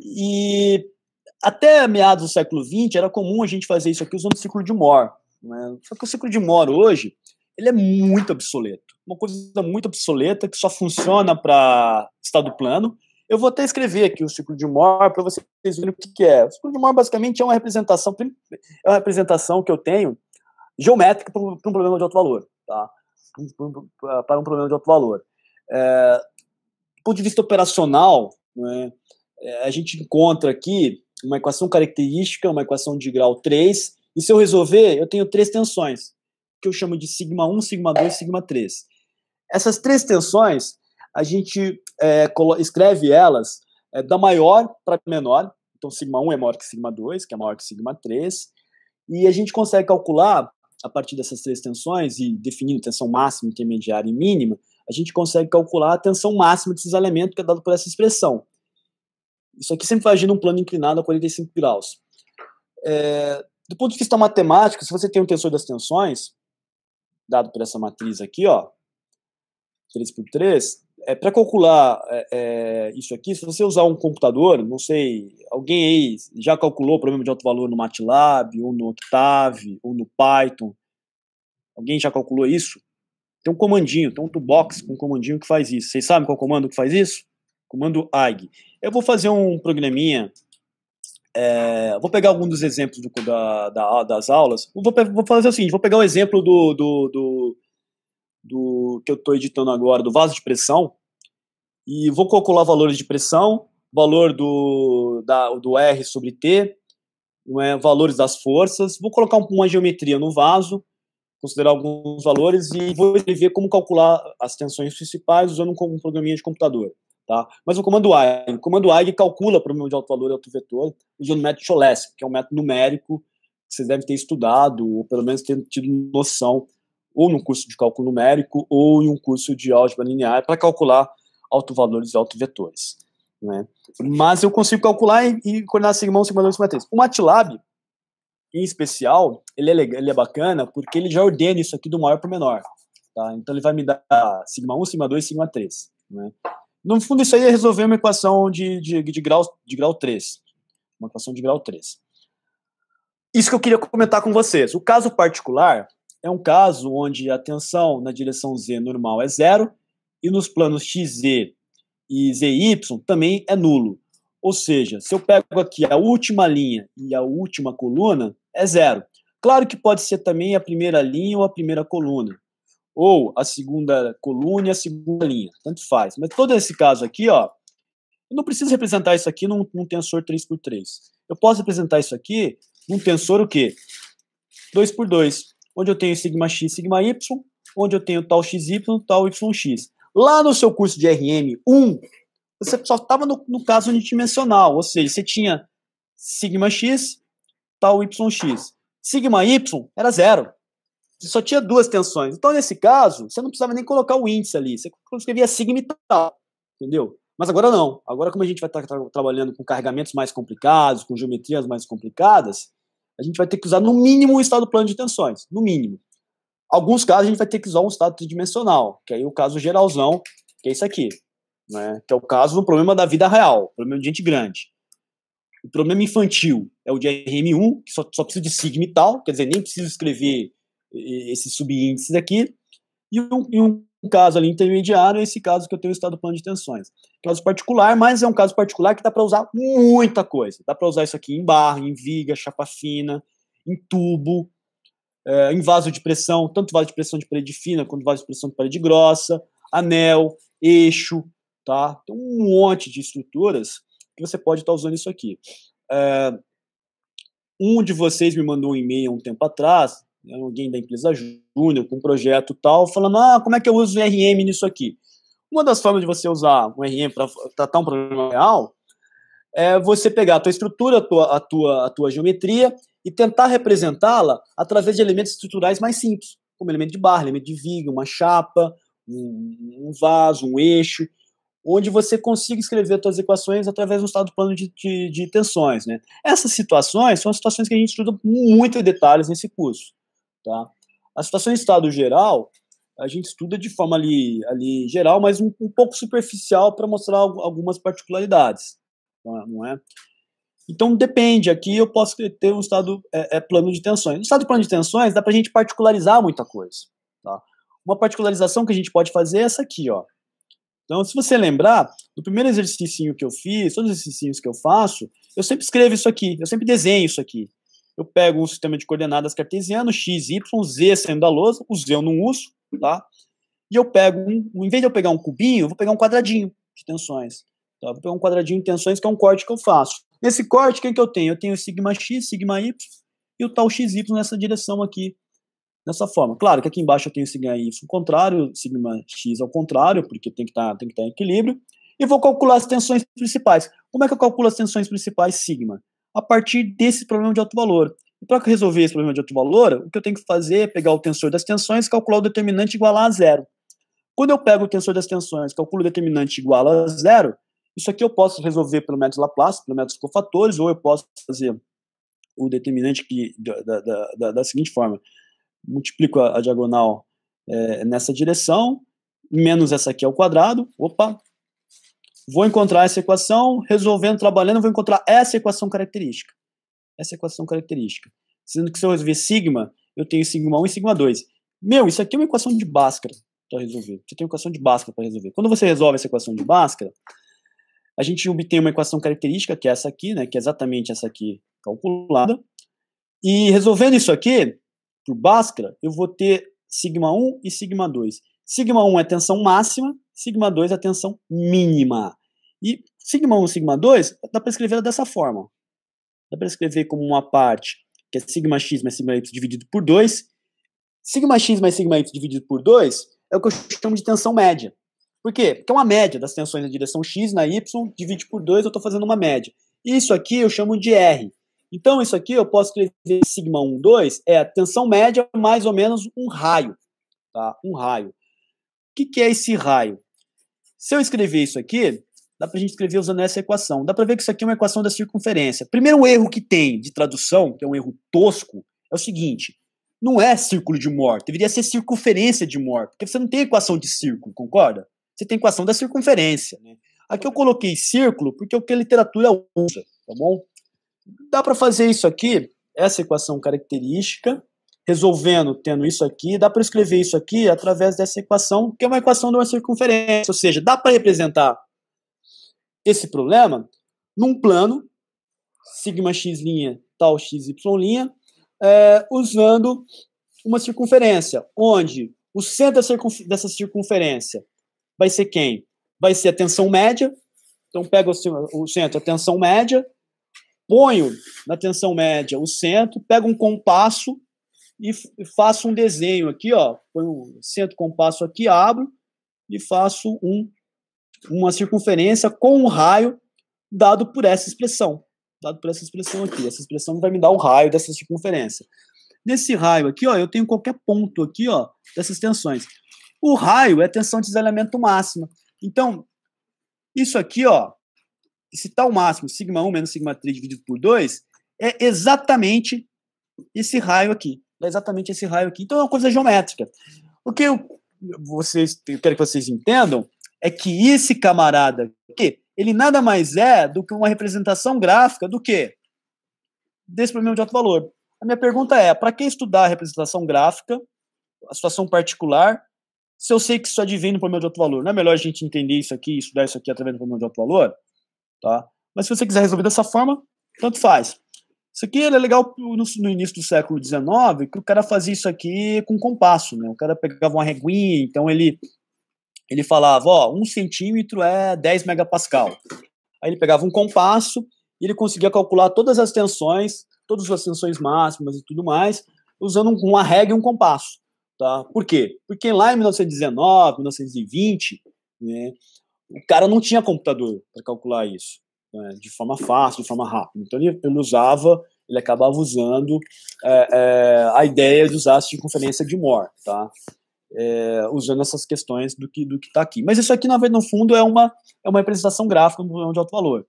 E até meados do século XX, era comum a gente fazer isso aqui usando o ciclo de Moore. Né? Só que o ciclo de Moore hoje, ele é muito obsoleto. Uma coisa muito obsoleta, que só funciona para estado plano. Eu vou até escrever aqui o ciclo de Moore para vocês verem o que, que é. O ciclo de Moore, basicamente, é uma representação, é uma representação que eu tenho geométrica para um problema de alto valor, tá? Para um problema de alto valor. É, do ponto de vista operacional, né, é, a gente encontra aqui uma equação característica, uma equação de grau 3, e se eu resolver, eu tenho três tensões, que eu chamo de sigma 1, sigma 2, sigma 3. Essas três tensões, a gente é, escreve elas é, da maior para menor, então sigma 1 é maior que sigma 2, que é maior que sigma 3, e a gente consegue calcular a partir dessas três tensões e definindo tensão máxima, intermediária e mínima, a gente consegue calcular a tensão máxima desses elementos que é dado por essa expressão. Isso aqui sempre vai agir num plano inclinado a 45 graus. É, do ponto de vista matemático, se você tem um tensor das tensões, dado por essa matriz aqui, ó, 3 por 3, é, para calcular é, é, isso aqui, se você usar um computador, não sei, alguém aí já calculou o problema de alto valor no MATLAB, ou no Octave, ou no Python? Alguém já calculou isso? Tem um comandinho, tem um toolbox com um comandinho que faz isso. Vocês sabem qual é comando que faz isso? Comando AG. Eu vou fazer um programinha, é, vou pegar algum dos exemplos do, da, da, das aulas. Vou, vou, fazer o seguinte, vou pegar o um exemplo do, do, do do que eu estou editando agora, do vaso de pressão, e vou calcular valores de pressão, valor do, da, do R sobre T, é, valores das forças, vou colocar uma geometria no vaso, considerar alguns valores e vou escrever como calcular as tensões principais usando um, programinha de computador. Tá? Mas o comando AIG, o comando AIG calcula problema de alto valor e alto vetor usando o método Cholesky, que é um método numérico que vocês devem ter estudado, ou pelo menos ter tido noção ou num curso de cálculo numérico ou em um curso de álgebra linear para calcular autovalores e autovetores. Né? Mas eu consigo calcular e, e coordenar sigma 1, sigma 2, sigma 3. O MATLAB, em especial, ele é, legal, ele é bacana porque ele já ordena isso aqui do maior para o menor. Tá? Então ele vai me dar sigma 1, sigma 2, sigma 3. Né? No fundo, isso aí é resolver uma equação de, de, de, grau, de grau 3. Uma equação de grau 3. Isso que eu queria comentar com vocês. O caso particular, é um caso onde a tensão na direção Z normal é zero e nos planos XZ e ZY também é nulo. Ou seja, se eu pego aqui a última linha e a última coluna, é zero. Claro que pode ser também a primeira linha ou a primeira coluna, ou a segunda coluna e a segunda linha, tanto faz. Mas todo esse caso aqui, ó, eu não preciso representar isso aqui num, num tensor 3x3. Eu posso representar isso aqui num tensor o quê? 2x2 onde eu tenho sigma x, sigma y, onde eu tenho tal xy, tal yx. Lá no seu curso de RM 1, você só estava no, no, caso unidimensional, ou seja, você tinha sigma x, tal yx. Sigma y era zero. Você só tinha duas tensões. Então, nesse caso, você não precisava nem colocar o índice ali. Você escrevia sigma e tal, entendeu? Mas agora não. Agora, como a gente vai estar trabalhando com carregamentos mais complicados, com geometrias mais complicadas, a gente vai ter que usar no mínimo um estado plano de tensões, no mínimo. Alguns casos a gente vai ter que usar um estado tridimensional, que é aí é o caso geralzão, que é isso aqui, né? que é o caso do problema da vida real, problema de gente grande. O problema infantil é o de RM1, que só, só precisa de sigma e tal, quer dizer, nem preciso escrever esses subíndices aqui. E um, e um um caso ali intermediário, é esse caso que eu tenho estado plano de tensões. Caso particular, mas é um caso particular que dá para usar muita coisa. Dá para usar isso aqui em barra, em viga, chapa fina, em tubo, é, em vaso de pressão, tanto vaso de pressão de parede fina quanto vaso de pressão de parede grossa, anel, eixo, tá? Tem então, um monte de estruturas que você pode estar tá usando isso aqui. É, um de vocês me mandou um e-mail um tempo atrás né, alguém da empresa júnior, com um projeto tal, falando, ah, como é que eu uso o RM nisso aqui? Uma das formas de você usar um RM para tratar um problema real é você pegar a tua estrutura, a tua, a tua, a tua geometria e tentar representá-la através de elementos estruturais mais simples, como elemento de barra, elemento de viga, uma chapa, um, um vaso, um eixo, onde você consiga escrever suas equações através do estado plano de, de, de tensões. Né? Essas situações são as situações que a gente estuda muito em detalhes nesse curso. Tá? A situação em estado geral, a gente estuda de forma ali, ali geral, mas um, um pouco superficial para mostrar algumas particularidades, tá? não é? Então depende, aqui eu posso ter um estado é, é plano de tensões. No estado plano de tensões dá para a gente particularizar muita coisa. Tá? Uma particularização que a gente pode fazer é essa aqui, ó. Então, se você lembrar, do primeiro exercício que eu fiz, todos os exercícios que eu faço, eu sempre escrevo isso aqui, eu sempre desenho isso aqui eu pego um sistema de coordenadas cartesiano, x, y, z sendo a lousa, o z eu não uso, tá? E eu pego, um, em vez de eu pegar um cubinho, eu vou pegar um quadradinho de tensões. Então, Eu vou pegar um quadradinho de tensões, que é um corte que eu faço. Nesse corte, quem é que eu tenho? Eu tenho sigma x, sigma y e o tal xy nessa direção aqui, nessa forma. Claro que aqui embaixo eu tenho sigma y ao contrário, sigma x ao contrário, porque tem que tá, estar tá em equilíbrio. E vou calcular as tensões principais. Como é que eu calculo as tensões principais sigma? a partir desse problema de alto valor. E para resolver esse problema de alto valor, o que eu tenho que fazer é pegar o tensor das tensões, calcular o determinante igual igualar a zero. Quando eu pego o tensor das tensões, calculo o determinante igual a zero, isso aqui eu posso resolver pelo método Laplace, pelo método dos cofatores, ou eu posso fazer o determinante que, da, da, da, da seguinte forma. Multiplico a, a diagonal é, nessa direção, menos essa aqui ao quadrado, opa, Vou encontrar essa equação, resolvendo, trabalhando, vou encontrar essa equação característica. Essa equação característica. Sendo que se eu resolver sigma, eu tenho sigma 1 e sigma 2. Meu, isso aqui é uma equação de Bhaskara para resolver. Você tem uma equação de Bhaskara para resolver. Quando você resolve essa equação de Bhaskara, a gente obtém uma equação característica, que é essa aqui, né, que é exatamente essa aqui calculada. E resolvendo isso aqui, por Bhaskara, eu vou ter sigma 1 e sigma 2. Sigma 1 é tensão máxima, sigma 2 é tensão mínima. E sigma 1 sigma 2 dá para escrever dessa forma. Dá para escrever como uma parte que é sigma x mais sigma y dividido por 2. Sigma x mais sigma y dividido por 2 é o que eu chamo de tensão média. Por quê? Porque é uma média das tensões na direção x, na y, divide por 2, eu estou fazendo uma média. Isso aqui eu chamo de R. Então, isso aqui eu posso escrever sigma 1, 2, é a tensão média mais ou menos um raio. Tá? Um raio. O que, que é esse raio? Se eu escrever isso aqui, dá para a gente escrever usando essa equação. Dá para ver que isso aqui é uma equação da circunferência. Primeiro erro que tem de tradução, que é um erro tosco, é o seguinte: não é círculo de Mohr, deveria ser circunferência de Mohr, porque você não tem equação de círculo, concorda? Você tem equação da circunferência. Né? Aqui eu coloquei círculo porque é o que a literatura usa, tá bom? Dá para fazer isso aqui, essa equação característica, resolvendo tendo isso aqui, dá para escrever isso aqui através dessa equação, que é uma equação de uma circunferência, ou seja, dá para representar esse problema num plano, sigma x' tal xy', é, eh, usando uma circunferência, onde o centro dessa circunferência vai ser quem? Vai ser a tensão média. Então, pego o centro, a tensão média, ponho na tensão média o centro, pego um compasso e faço um desenho aqui, ó. Põe centro compasso aqui, abro e faço um uma circunferência com um raio dado por essa expressão. Dado por essa expressão aqui. Essa expressão vai me dar o raio dessa circunferência. Nesse raio aqui, ó, eu tenho qualquer ponto aqui, ó, dessas tensões. O raio é a tensão de isolamento máxima. Então, isso aqui, ó, esse tal máximo, sigma 1 menos sigma 3 dividido por 2, é exatamente esse raio aqui. É exatamente esse raio aqui. Então, é uma coisa geométrica. O que eu, vocês, eu quero que vocês entendam é que esse camarada aqui, ele nada mais é do que uma representação gráfica do que desse problema de alto valor. A minha pergunta é, para que estudar a representação gráfica, a situação particular, se eu sei que isso advém do problema de alto valor? Não é melhor a gente entender isso aqui, estudar isso aqui através do problema de alto valor? Tá? Mas se você quiser resolver dessa forma, tanto faz. Isso aqui é legal no, no, início do século XIX, que o cara fazia isso aqui com compasso, né? O cara pegava uma reguinha, então ele ele falava, ó, um centímetro é 10 megapascal. Aí ele pegava um compasso e ele conseguia calcular todas as tensões, todas as tensões máximas e tudo mais, usando uma regra e um compasso. Tá? Por quê? Porque lá em 1919, 1920, né, o cara não tinha computador para calcular isso né, de forma fácil, de forma rápida. Então ele, ele usava, ele acabava usando é, é, a ideia de usar a circunferência de Moore. Tá? é, usando essas questões do que do que está aqui. Mas isso aqui, na verdade, no fundo, é uma, é uma representação gráfica de um problema de alto valor. O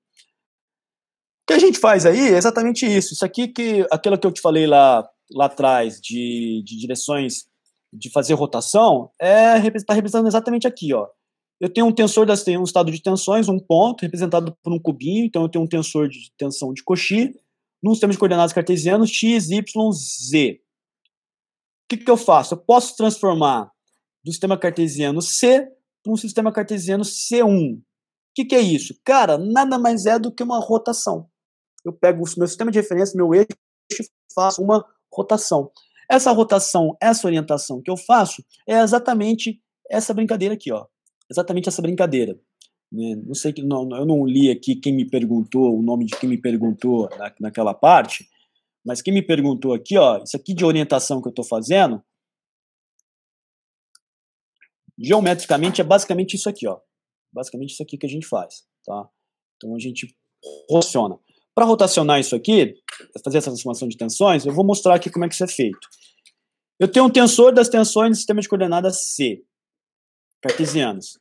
que a gente faz aí é exatamente isso. Isso aqui, que aquilo que eu te falei lá, lá atrás, de, de direções de fazer rotação, está é, tá representando exatamente aqui. Ó. Eu tenho um tensor, das, um estado de tensões, um ponto, representado por um cubinho, então eu tenho um tensor de tensão de Cauchy, num sistema de coordenadas cartesianas x, y, z. O que, que eu faço? Eu posso transformar do sistema cartesiano C para um sistema cartesiano C1. O que, que é isso? Cara, nada mais é do que uma rotação. Eu pego o meu sistema de referência, meu eixo, e faço uma rotação. Essa rotação, essa orientação que eu faço é exatamente essa brincadeira aqui, ó. Exatamente essa brincadeira. Né? Não sei que não, eu não li aqui quem me perguntou, o nome de quem me perguntou na, naquela parte, mas quem me perguntou aqui, ó, isso aqui de orientação que eu estou fazendo Geometricamente é basicamente isso aqui, ó. Basicamente isso aqui que a gente faz, tá? Então a gente rotaciona. Para rotacionar isso aqui, fazer essa transformação de tensões, eu vou mostrar aqui como é que isso é feito. Eu tenho um tensor das tensões do sistema de coordenadas C, cartesianas.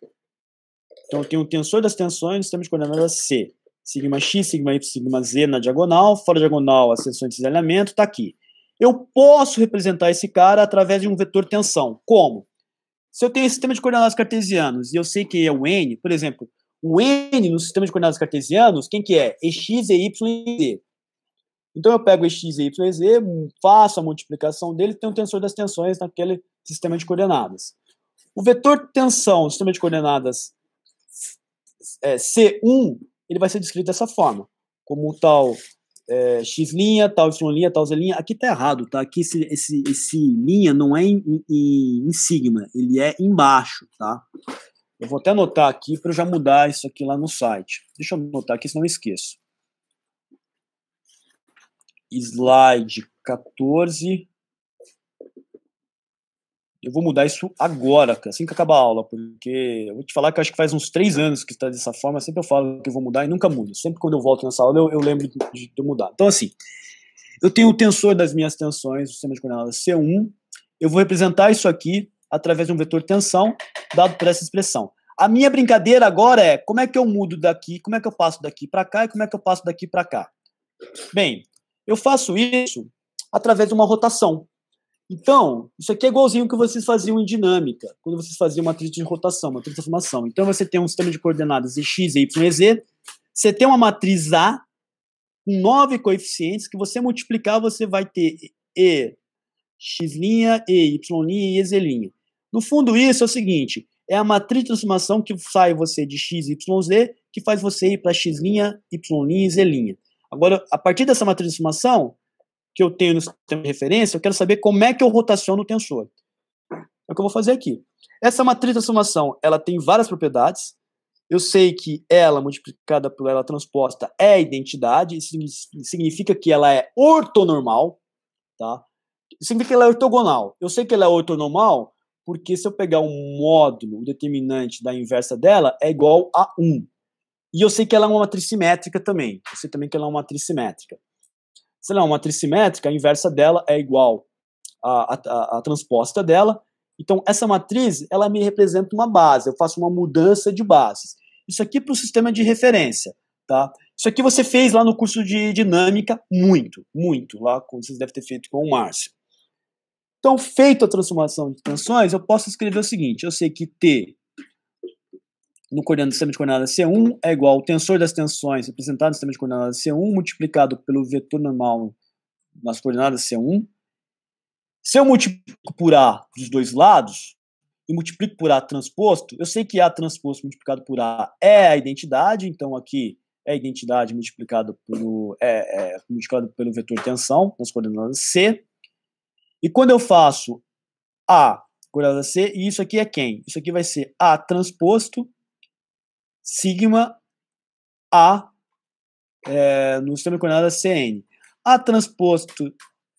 Então eu tenho um tensor das tensões do sistema de coordenadas C. Sigma x, sigma y, sigma z na diagonal, fora diagonal, ascensão de desalinhamento, está aqui. Eu posso representar esse cara através de um vetor tensão. Como? Se eu tenho esse sistema de coordenadas cartesianos e eu sei que é o n, por exemplo, o n no sistema de coordenadas cartesianos, quem que é? Ex, é e y e z. Então eu pego ex, e y e z, faço a multiplicação dele, tenho o tensor das tensões naquele sistema de coordenadas. O vetor tensão do sistema de coordenadas é, C1, ele vai ser descrito dessa forma, como tal é, X linha, tal Y linha, tal Z linha. Aqui tá errado, tá? Aqui esse, esse, esse linha não é em, em, em sigma, ele é embaixo, tá? Eu vou até anotar aqui para eu já mudar isso aqui lá no site. Deixa eu anotar aqui, senão eu esqueço. Slide 14. Eu vou mudar isso agora, assim que acabar a aula, porque eu vou te falar que acho que faz uns três anos que está dessa forma, sempre eu falo que eu vou mudar e nunca mudo. Sempre quando eu volto nessa aula, eu, eu lembro de, de, de mudar. Então, assim, eu tenho o tensor das minhas tensões, o sistema de coordenadas C1, eu vou representar isso aqui através de um vetor tensão dado por essa expressão. A minha brincadeira agora é como é que eu mudo daqui, como é que eu passo daqui para cá e como é que eu passo daqui para cá. Bem, eu faço isso através de uma rotação. Então, isso aqui é igualzinho o que vocês faziam em dinâmica, quando vocês faziam matriz de rotação, matriz de transformação. Então, você tem um sistema de coordenadas e x, y e z, você tem uma matriz A com nove coeficientes que você multiplicar, você vai ter E, x', E, y' e Z'. No fundo, isso é o seguinte, é a matriz de transformação que sai você de x, y, z, que faz você ir para x', y e z'. Agora, a partir dessa matriz de transformação, que eu tenho no sistema de referência, eu quero saber como é que eu rotaciono o tensor. É o que eu vou fazer aqui. Essa matriz de transformação, ela tem várias propriedades. Eu sei que ela multiplicada por ela transposta é identidade, isso significa que ela é ortonormal, tá? Significa que ela é ortogonal. Eu sei que ela é ortonormal porque se eu pegar um módulo, o determinante da inversa dela é igual a 1. E eu sei que ela é uma matriz simétrica também. Eu sei também que ela é uma matriz simétrica sei lá, uma matriz simétrica a inversa dela é igual à, à, à transposta dela. Então, essa matriz, ela me representa uma base, eu faço uma mudança de bases. Isso aqui para o sistema de referência, tá? Isso aqui você fez lá no curso de dinâmica, muito, muito, lá vocês devem ter feito com o Márcio. Então, feito a transformação de tensões, eu posso escrever o seguinte, eu sei que T no coordenado do sistema de coordenadas C1 é igual ao tensor das tensões representado no sistema de coordenadas C1 multiplicado pelo vetor normal nas coordenadas C1. Se eu multiplico por A dos dois lados e multiplico por A transposto, eu sei que A transposto multiplicado por A é a identidade, então aqui é a identidade multiplicada pelo, é, é, multiplicado pelo vetor tensão nas coordenadas C. E quando eu faço A coordenada C, e isso aqui é quem? Isso aqui vai ser A transposto sigma A é, no sistema de coordenadas Cn. A transposto,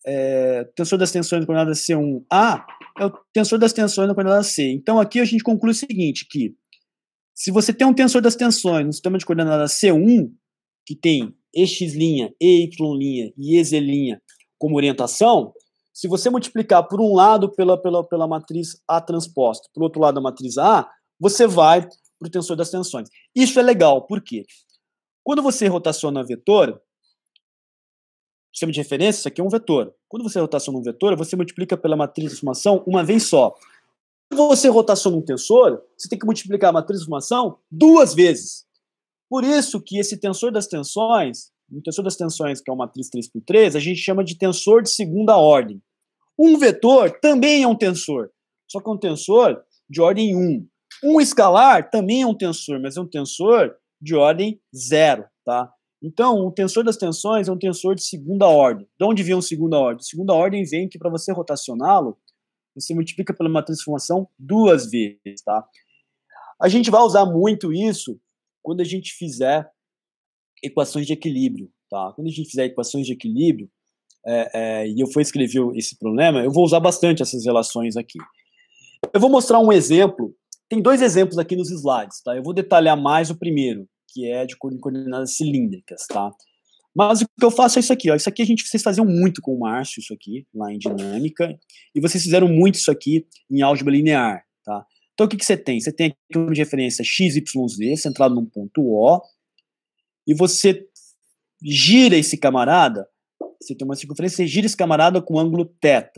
é, tensor das tensões na coordenada C1A é o tensor das tensões na coordenada C. Então, aqui a gente conclui o seguinte, que se você tem um tensor das tensões no sistema de coordenada C1, que tem ex EY' e EZ' como orientação, se você multiplicar por um lado pela, pela, pela matriz A transposta, por outro lado a matriz A, você vai para o tensor das tensões. Isso é legal, por quê? Quando você rotaciona um vetor, sistema de referência, isso aqui é um vetor. Quando você rotaciona um vetor, você multiplica pela matriz de transformação uma vez só. Quando você rotaciona um tensor, você tem que multiplicar a matriz de transformação duas vezes. Por isso que esse tensor das tensões, o tensor das tensões, que é uma matriz 3x3, a gente chama de tensor de segunda ordem. Um vetor também é um tensor, só que é um tensor de ordem 1. Um escalar também é um tensor, mas é um tensor de ordem zero, tá? Então, o tensor das tensões é um tensor de segunda ordem. De onde vem um segunda ordem? Segunda ordem vem que para você rotacioná-lo, você multiplica pela uma transformação duas vezes, tá? A gente vai usar muito isso quando a gente fizer equações de equilíbrio, tá? Quando a gente fizer equações de equilíbrio, é, é, e eu for escrever esse problema, eu vou usar bastante essas relações aqui. Eu vou mostrar um exemplo tem dois exemplos aqui nos slides, tá? Eu vou detalhar mais o primeiro, que é de coordenadas cilíndricas, tá? Mas o que eu faço é isso aqui, ó. Isso aqui a gente vocês faziam muito com o Márcio, isso aqui, lá em dinâmica, e vocês fizeram muito isso aqui em álgebra linear, tá? Então o que, que você tem? Você tem aqui uma de referência z centrado num ponto O, e você gira esse camarada, você tem uma circunferência, você gira esse camarada com ângulo θ.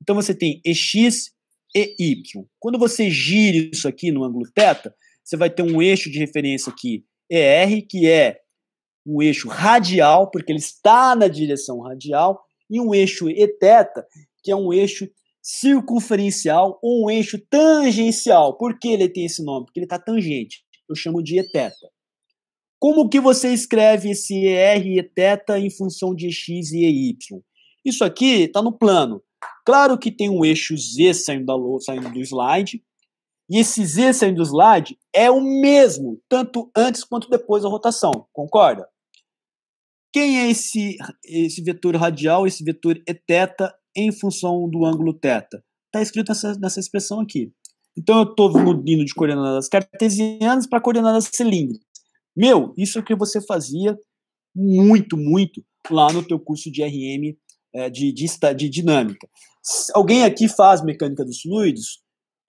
Então você tem EX e Y. Quando você gira isso aqui no ângulo θ, você vai ter um eixo de referência aqui, ER, que é um eixo radial, porque ele está na direção radial, e um eixo eteta, que é um eixo circunferencial ou um eixo tangencial. Por que ele tem esse nome? Porque ele está tangente. Eu chamo de eteta. Como que você escreve esse ER e Eθ em função de x e y? Isso aqui está no plano. Claro que tem um eixo Z saindo, da, saindo do slide, e esse Z saindo do slide é o mesmo, tanto antes quanto depois da rotação, concorda? Quem é esse, esse vetor radial, esse vetor eteta em função do ângulo θ? Está escrito nessa, nessa expressão aqui. Então eu estou mudando de coordenadas cartesianas para coordenadas cilíndricas. Meu, isso é o que você fazia muito, muito lá no teu curso de RM é, de, de, de dinâmica. Alguém aqui faz mecânica dos fluidos?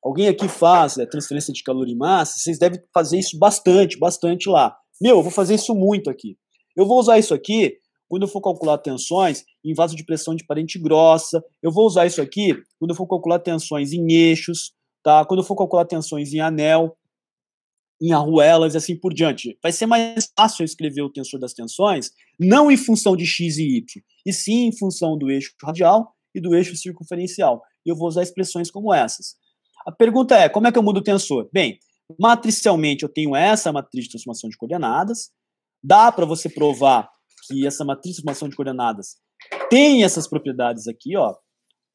Alguém aqui faz é, transferência de calor e massa? Vocês devem fazer isso bastante, bastante lá. Meu, eu vou fazer isso muito aqui. Eu vou usar isso aqui quando eu for calcular tensões em vaso de pressão de parente grossa. Eu vou usar isso aqui quando eu for calcular tensões em eixos, tá? Quando eu for calcular tensões em anel em arruelas e assim por diante. Vai ser mais fácil eu escrever o tensor das tensões não em função de x e y, e sim em função do eixo radial e do eixo circunferencial. E eu vou usar expressões como essas. A pergunta é, como é que eu mudo o tensor? Bem, matricialmente eu tenho essa matriz de transformação de coordenadas, dá para você provar que essa matriz de transformação de coordenadas tem essas propriedades aqui, ó,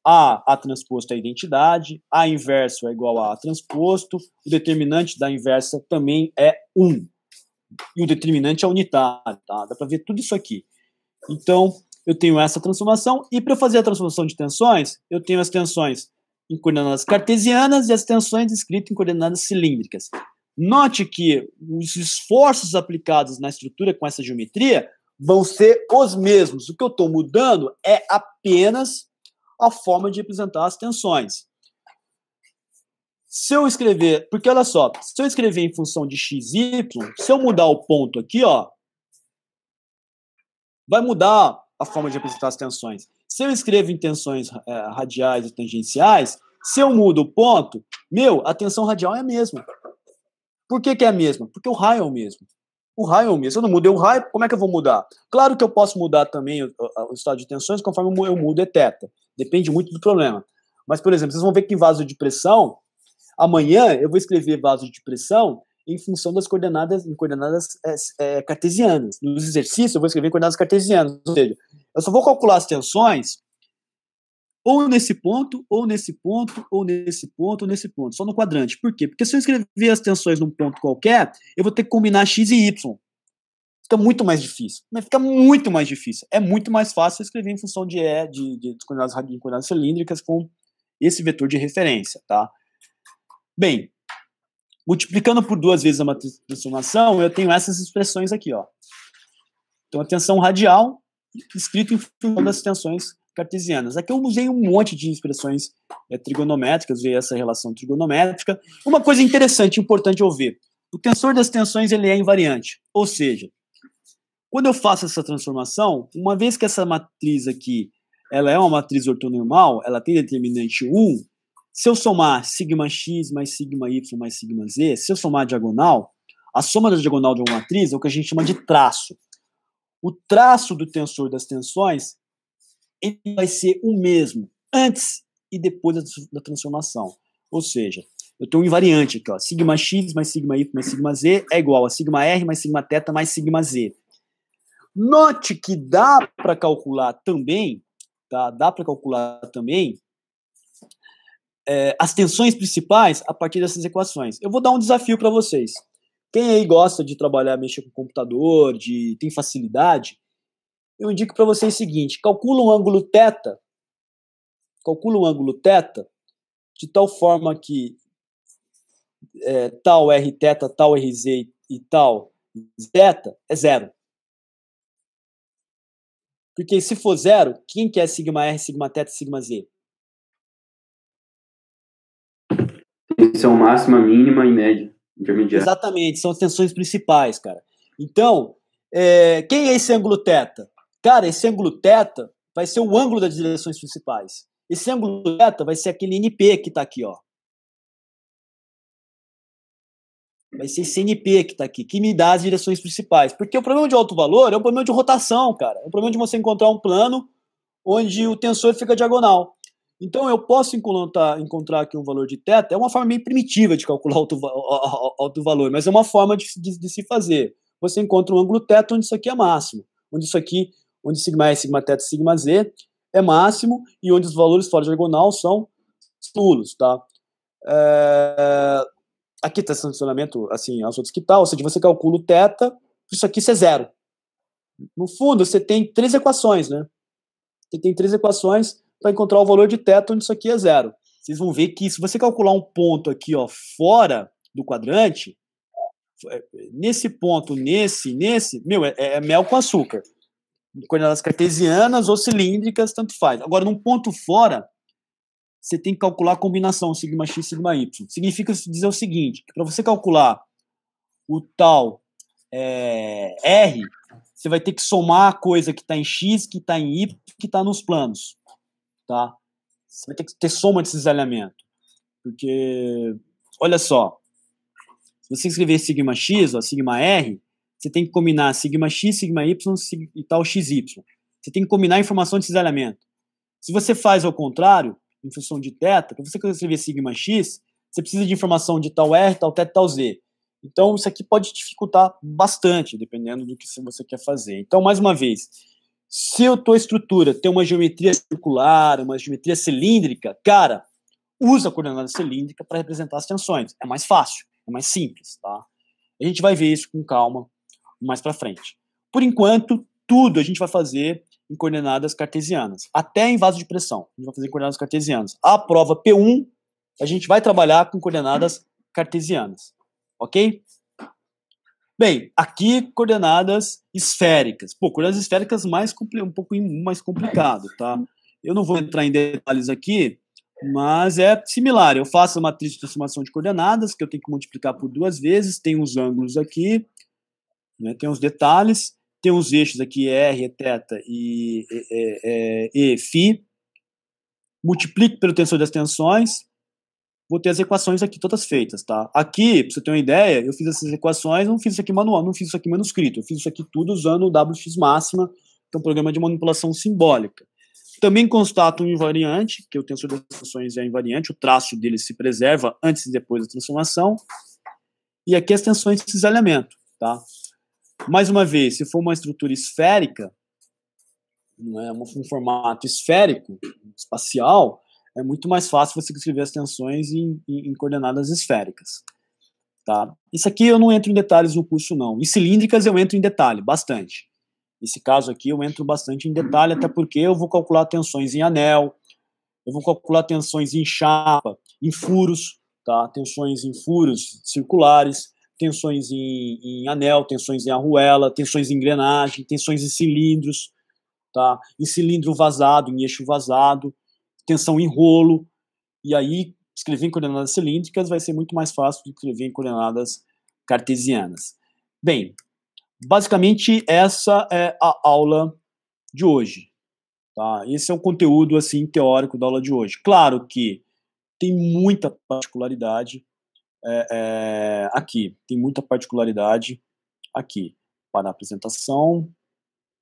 a, A transposto é a identidade, A inverso é igual a A transposto, o determinante da inversa também é 1. E o determinante é unitário, tá? Dá para ver tudo isso aqui. Então, eu tenho essa transformação, e para fazer a transformação de tensões, eu tenho as tensões em coordenadas cartesianas e as tensões escritas em coordenadas cilíndricas. Note que os esforços aplicados na estrutura com essa geometria vão ser os mesmos. O que eu estou mudando é apenas a forma de representar as tensões. Se eu escrever, porque olha só, se eu escrever em função de x, y, se eu mudar o ponto aqui, ó, vai mudar a forma de representar as tensões. Se eu escrevo em tensões é, radiais e tangenciais, se eu mudo o ponto, meu, a tensão radial é a mesma. Por que, que é a mesma? Porque o raio é o mesmo. O raio é o mesmo. Se eu não mudei o raio, como é que eu vou mudar? Claro que eu posso mudar também o, o estado de tensões conforme eu mudo teta. Depende muito do problema. Mas, por exemplo, vocês vão ver que vaso de pressão, amanhã eu vou escrever vaso de pressão em função das coordenadas, em coordenadas é, é, cartesianas. Nos exercícios, eu vou escrever coordenadas cartesianas. Ou seja, eu só vou calcular as tensões ou nesse ponto, ou nesse ponto, ou nesse ponto, ou nesse ponto, só no quadrante. Por quê? Porque se eu escrever as tensões num ponto qualquer, eu vou ter que combinar x e y fica muito mais difícil. Mas fica muito mais difícil. É muito mais fácil escrever em função de E, é, de, de, de coordenadas, de coordenadas cilíndricas com esse vetor de referência, tá? Bem, multiplicando por duas vezes a matriz de transformação, eu tenho essas expressões aqui, ó. Então, a tensão radial escrito em função das tensões cartesianas. Aqui eu usei um monte de expressões é, trigonométricas, usei essa relação trigonométrica. Uma coisa interessante, importante ouvir: o tensor das tensões ele é invariante, ou seja, quando eu faço essa transformação, uma vez que essa matriz aqui ela é uma matriz ortonormal, ela tem determinante 1, se eu somar sigma x mais sigma y mais sigma z, se eu somar a diagonal, a soma da diagonal de uma matriz é o que a gente chama de traço. O traço do tensor das tensões ele vai ser o mesmo antes e depois da transformação. Ou seja, eu tenho um invariante aqui, ó, sigma x mais sigma y mais sigma z é igual a sigma r mais sigma θ mais sigma z. Note que dá para calcular também, tá? dá para calcular também é, as tensões principais a partir dessas equações. Eu vou dar um desafio para vocês. Quem aí gosta de trabalhar, mexer com computador, de tem facilidade, eu indico para vocês o seguinte: calcula um ângulo θ, calcula um ângulo θ de tal forma que é, tal r tal rz e tal zeta é zero. Porque se for zero, quem quer é sigma R, sigma θ, sigma Z? Tensão máxima, mínima e média, intermediária. Exatamente, são as tensões principais, cara. Então, é, quem é esse ângulo θ? Cara, esse ângulo θ vai ser o ângulo das direções principais. Esse ângulo θ vai ser aquele NP que está aqui, ó. vai ser CNP que está aqui, que me dá as direções principais. Porque o problema de alto valor é um problema de rotação, cara. É um problema de você encontrar um plano onde o tensor fica diagonal. Então eu posso encontrar, aqui um valor de teta, é uma forma meio primitiva de calcular alto, alto valor, mas é uma forma de, de, de, se fazer. Você encontra um ângulo teta onde isso aqui é máximo, onde isso aqui, onde sigma é sigma teta, sigma z é máximo e onde os valores fora diagonal são nulos, tá? É, aqui está sancionamento assim, aos outros que tal, tá, ou seja, você calcula o teta, isso aqui é zero. No fundo, você tem três equações, né? Você tem três equações para encontrar o valor de teta onde isso aqui é zero. Vocês vão ver que se você calcular um ponto aqui, ó, fora do quadrante, é, nesse ponto, nesse, nesse, meu, é, é mel com açúcar. Coordenadas cartesianas ou cilíndricas, tanto faz. Agora, num ponto fora, você tem que calcular a combinação sigma x, sigma y. Significa dizer o seguinte, para você calcular o tal é, R, você vai ter que somar a coisa que está em x, que está em y, que está nos planos. Tá? Você vai ter que ter soma desses elementos. Porque, olha só, se você escrever sigma x, ó, sigma R, você tem que combinar sigma x, sigma y e tal xy. Você tem que combinar a informação desses elementos. Se você faz ao contrário, em função de teta. para você escrever sigma x, você precisa de informação de tal r, tal teta tal z. Então, isso aqui pode dificultar bastante, dependendo do que você quer fazer. Então, mais uma vez, se a tua estrutura tem uma geometria circular, uma geometria cilíndrica, cara, usa a coordenada cilíndrica para representar as tensões. É mais fácil, é mais simples, tá? A gente vai ver isso com calma mais para frente. Por enquanto, tudo a gente vai fazer em coordenadas cartesianas, até em vaso de pressão. A gente vai fazer em coordenadas cartesianas. A prova P1, a gente vai trabalhar com coordenadas cartesianas, ok? Bem, aqui coordenadas esféricas. Pô, coordenadas esféricas mais um pouco mais complicado, tá? Eu não vou entrar em detalhes aqui, mas é similar. Eu faço a matriz de transformação de coordenadas, que eu tenho que multiplicar por duas vezes, tem os ângulos aqui, né, tem os detalhes, tem uns eixos aqui R, teta e e, e, e, Φ. Multiplico pelo tensor das tensões. Vou ter as equações aqui todas feitas, tá? Aqui, pra você ter uma ideia, eu fiz essas equações, não fiz isso aqui manual, não fiz isso aqui manuscrito. Eu fiz isso aqui tudo usando o WX máxima, que é um programa de manipulação simbólica. Também constato um invariante, que o tensor das tensões é invariante, o traço dele se preserva antes e depois da transformação. E aqui as tensões de cisalhamento, tá? Mais uma vez, se for uma estrutura esférica, não é um formato esférico, espacial, é muito mais fácil você escrever as tensões em, em, em, coordenadas esféricas. Tá? Isso aqui eu não entro em detalhes no curso, não. Em cilíndricas eu entro em detalhe, bastante. Nesse caso aqui eu entro bastante em detalhe, até porque eu vou calcular tensões em anel, eu vou calcular tensões em chapa, em furos, tá? tensões em furos circulares, tensões em, em, anel, tensões em arruela, tensões em engrenagem, tensões em cilindros, tá? em cilindro vazado, em eixo vazado, tensão em rolo. E aí, escrever em coordenadas cilíndricas vai ser muito mais fácil do que escrever em coordenadas cartesianas. Bem, basicamente essa é a aula de hoje. Tá? Esse é o um conteúdo assim teórico da aula de hoje. Claro que tem muita particularidade, é, é, aqui. Tem muita particularidade aqui. Para a apresentação.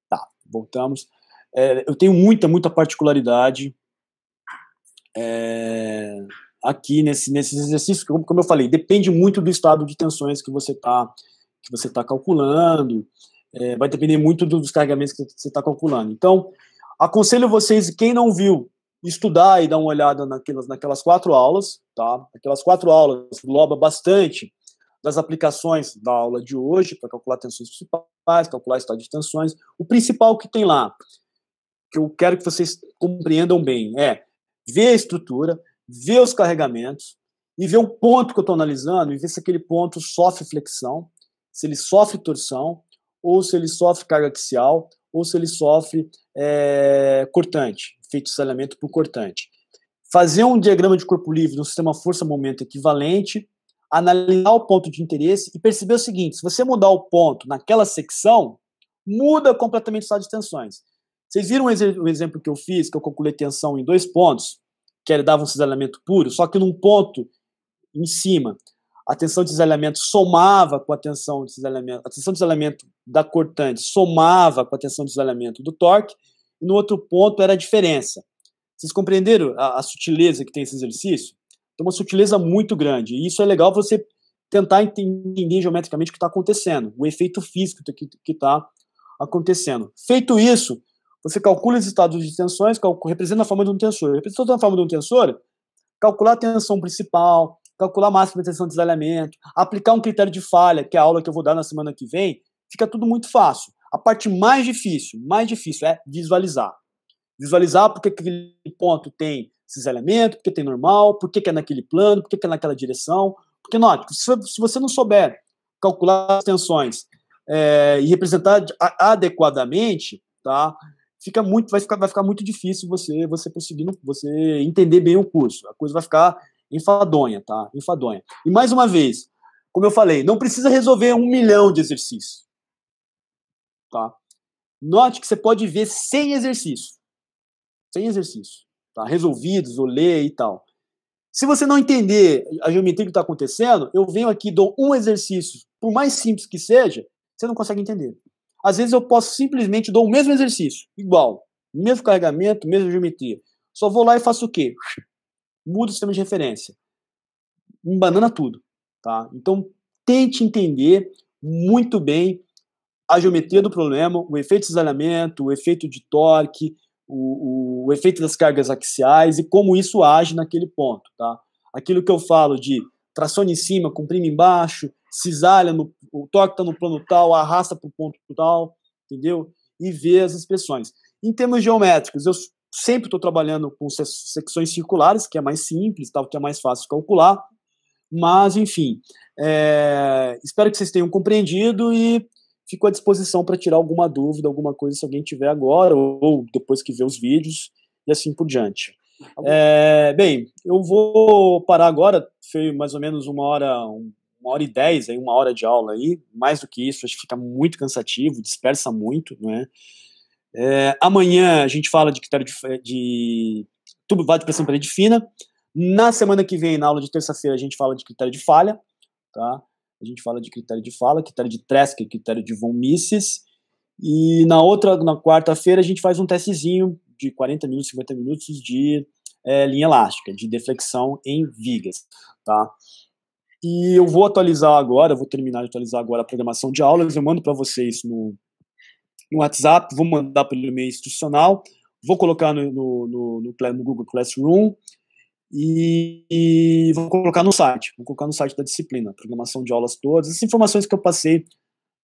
Tá, voltamos. É, eu tenho muita, muita particularidade é, aqui nesse, nesses exercícios, como, como eu falei, depende muito do estado de tensões que você está que você tá calculando, é, vai depender muito dos carregamentos que você está calculando. Então, aconselho vocês, quem não viu estudar e dar uma olhada naquelas, naquelas quatro aulas, tá? Aquelas quatro aulas engloba bastante das aplicações da aula de hoje para calcular tensões principais, calcular estado de tensões. O principal que tem lá, que eu quero que vocês compreendam bem, é ver a estrutura, ver os carregamentos e ver o ponto que eu estou analisando e ver se aquele ponto sofre flexão, se ele sofre torção, ou se ele sofre carga axial, ou se ele sofre é, cortante o cisalhamento por cortante. Fazer um diagrama de corpo livre no sistema força-momento equivalente, analisar o ponto de interesse e perceber o seguinte: se você mudar o ponto naquela secção, muda completamente o estado de tensões. Vocês viram o exemplo que eu fiz, que eu calculei tensão em dois pontos, que ele dava um cisalhamento puro, só que num ponto em cima, a tensão de cisalhamento somava com a tensão de cisalhamento, a tensão de cisalhamento da cortante somava com a tensão de cisalhamento do torque, e no outro ponto era a diferença. Vocês compreenderam a, a sutileza que tem esse exercício? Tem então, uma sutileza muito grande, e isso é legal você tentar entender geometricamente o que está acontecendo, o efeito físico que está acontecendo. Feito isso, você calcula os estados de tensões, representa a forma de um tensor. Representando a forma de um tensor, calcular a tensão principal, calcular a máxima tensão de desalhamento, aplicar um critério de falha, que é a aula que eu vou dar na semana que vem, fica tudo muito fácil. A parte mais difícil, mais difícil é visualizar. Visualizar porque aquele ponto tem esses elementos, porque tem normal, porque que é naquele plano, porque que é naquela direção. Porque, note, se você não souber calcular as tensões é, e representar adequadamente, tá? Fica muito, vai ficar, vai ficar muito difícil você você conseguir, você entender bem o curso. A coisa vai ficar enfadonha, tá? Enfadonha. E mais uma vez, como eu falei, não precisa resolver um milhão de exercícios. Tá? Note que você pode ver sem exercício. Sem exercício. Tá? Resolvidos, ou ler e tal. Se você não entender a geometria que está acontecendo, eu venho aqui, dou um exercício, por mais simples que seja, você não consegue entender. Às vezes eu posso simplesmente dou o mesmo exercício, igual, mesmo carregamento, mesma geometria. Só vou lá e faço o quê? Mudo o sistema de referência. Embanana tudo. Tá? Então, tente entender muito bem a geometria do problema, o efeito de cisalhamento, o efeito de torque, o, o, efeito das cargas axiais e como isso age naquele ponto, tá? Aquilo que eu falo de tração em cima, comprime embaixo, cisalha, no, o torque está no plano tal, arrasta para o ponto tal, entendeu? E ver as expressões Em termos geométricos, eu sempre estou trabalhando com secções circulares, que é mais simples, tal, que é mais fácil calcular, mas, enfim, é, espero que vocês tenham compreendido e fico à disposição para tirar alguma dúvida, alguma coisa, se alguém tiver agora ou depois que ver os vídeos e assim por diante. Tá é, bem, eu vou parar agora, foi mais ou menos uma hora, uma hora e dez, aí, uma hora de aula aí, mais do que isso, acho que fica muito cansativo, dispersa muito, né? É, amanhã a gente fala de critério de, de tubo de pressão parede fina. Na semana que vem, na aula de terça-feira, a gente fala de critério de falha, tá? a gente fala de critério de fala, critério de Tresk, critério de von Mises, e na outra, na quarta-feira, a gente faz um testezinho de 40 minutos, 50 minutos de é, linha elástica, de deflexão em vigas, tá? E eu vou atualizar agora, vou terminar de atualizar agora a programação de aulas, eu mando para vocês no, no WhatsApp, vou mandar pelo e-mail institucional, vou colocar no, no, no, no, Google Classroom, e, e, vou colocar no site, vou colocar no site da disciplina, programação de aulas todas, as informações que eu passei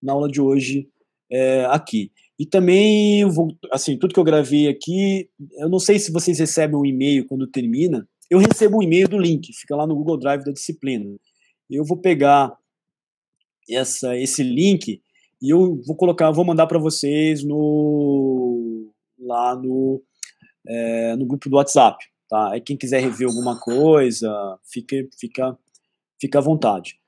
na aula de hoje é, aqui. E também, vou, assim, tudo que eu gravei aqui, eu não sei se vocês recebem um e-mail quando termina, eu recebo um e-mail do link, fica lá no Google Drive da disciplina. Eu vou pegar essa, esse link e eu vou colocar, vou mandar para vocês no lá no, é, no grupo do WhatsApp Tá? Aí quem quiser rever alguma coisa, fique, fica, fica à vontade.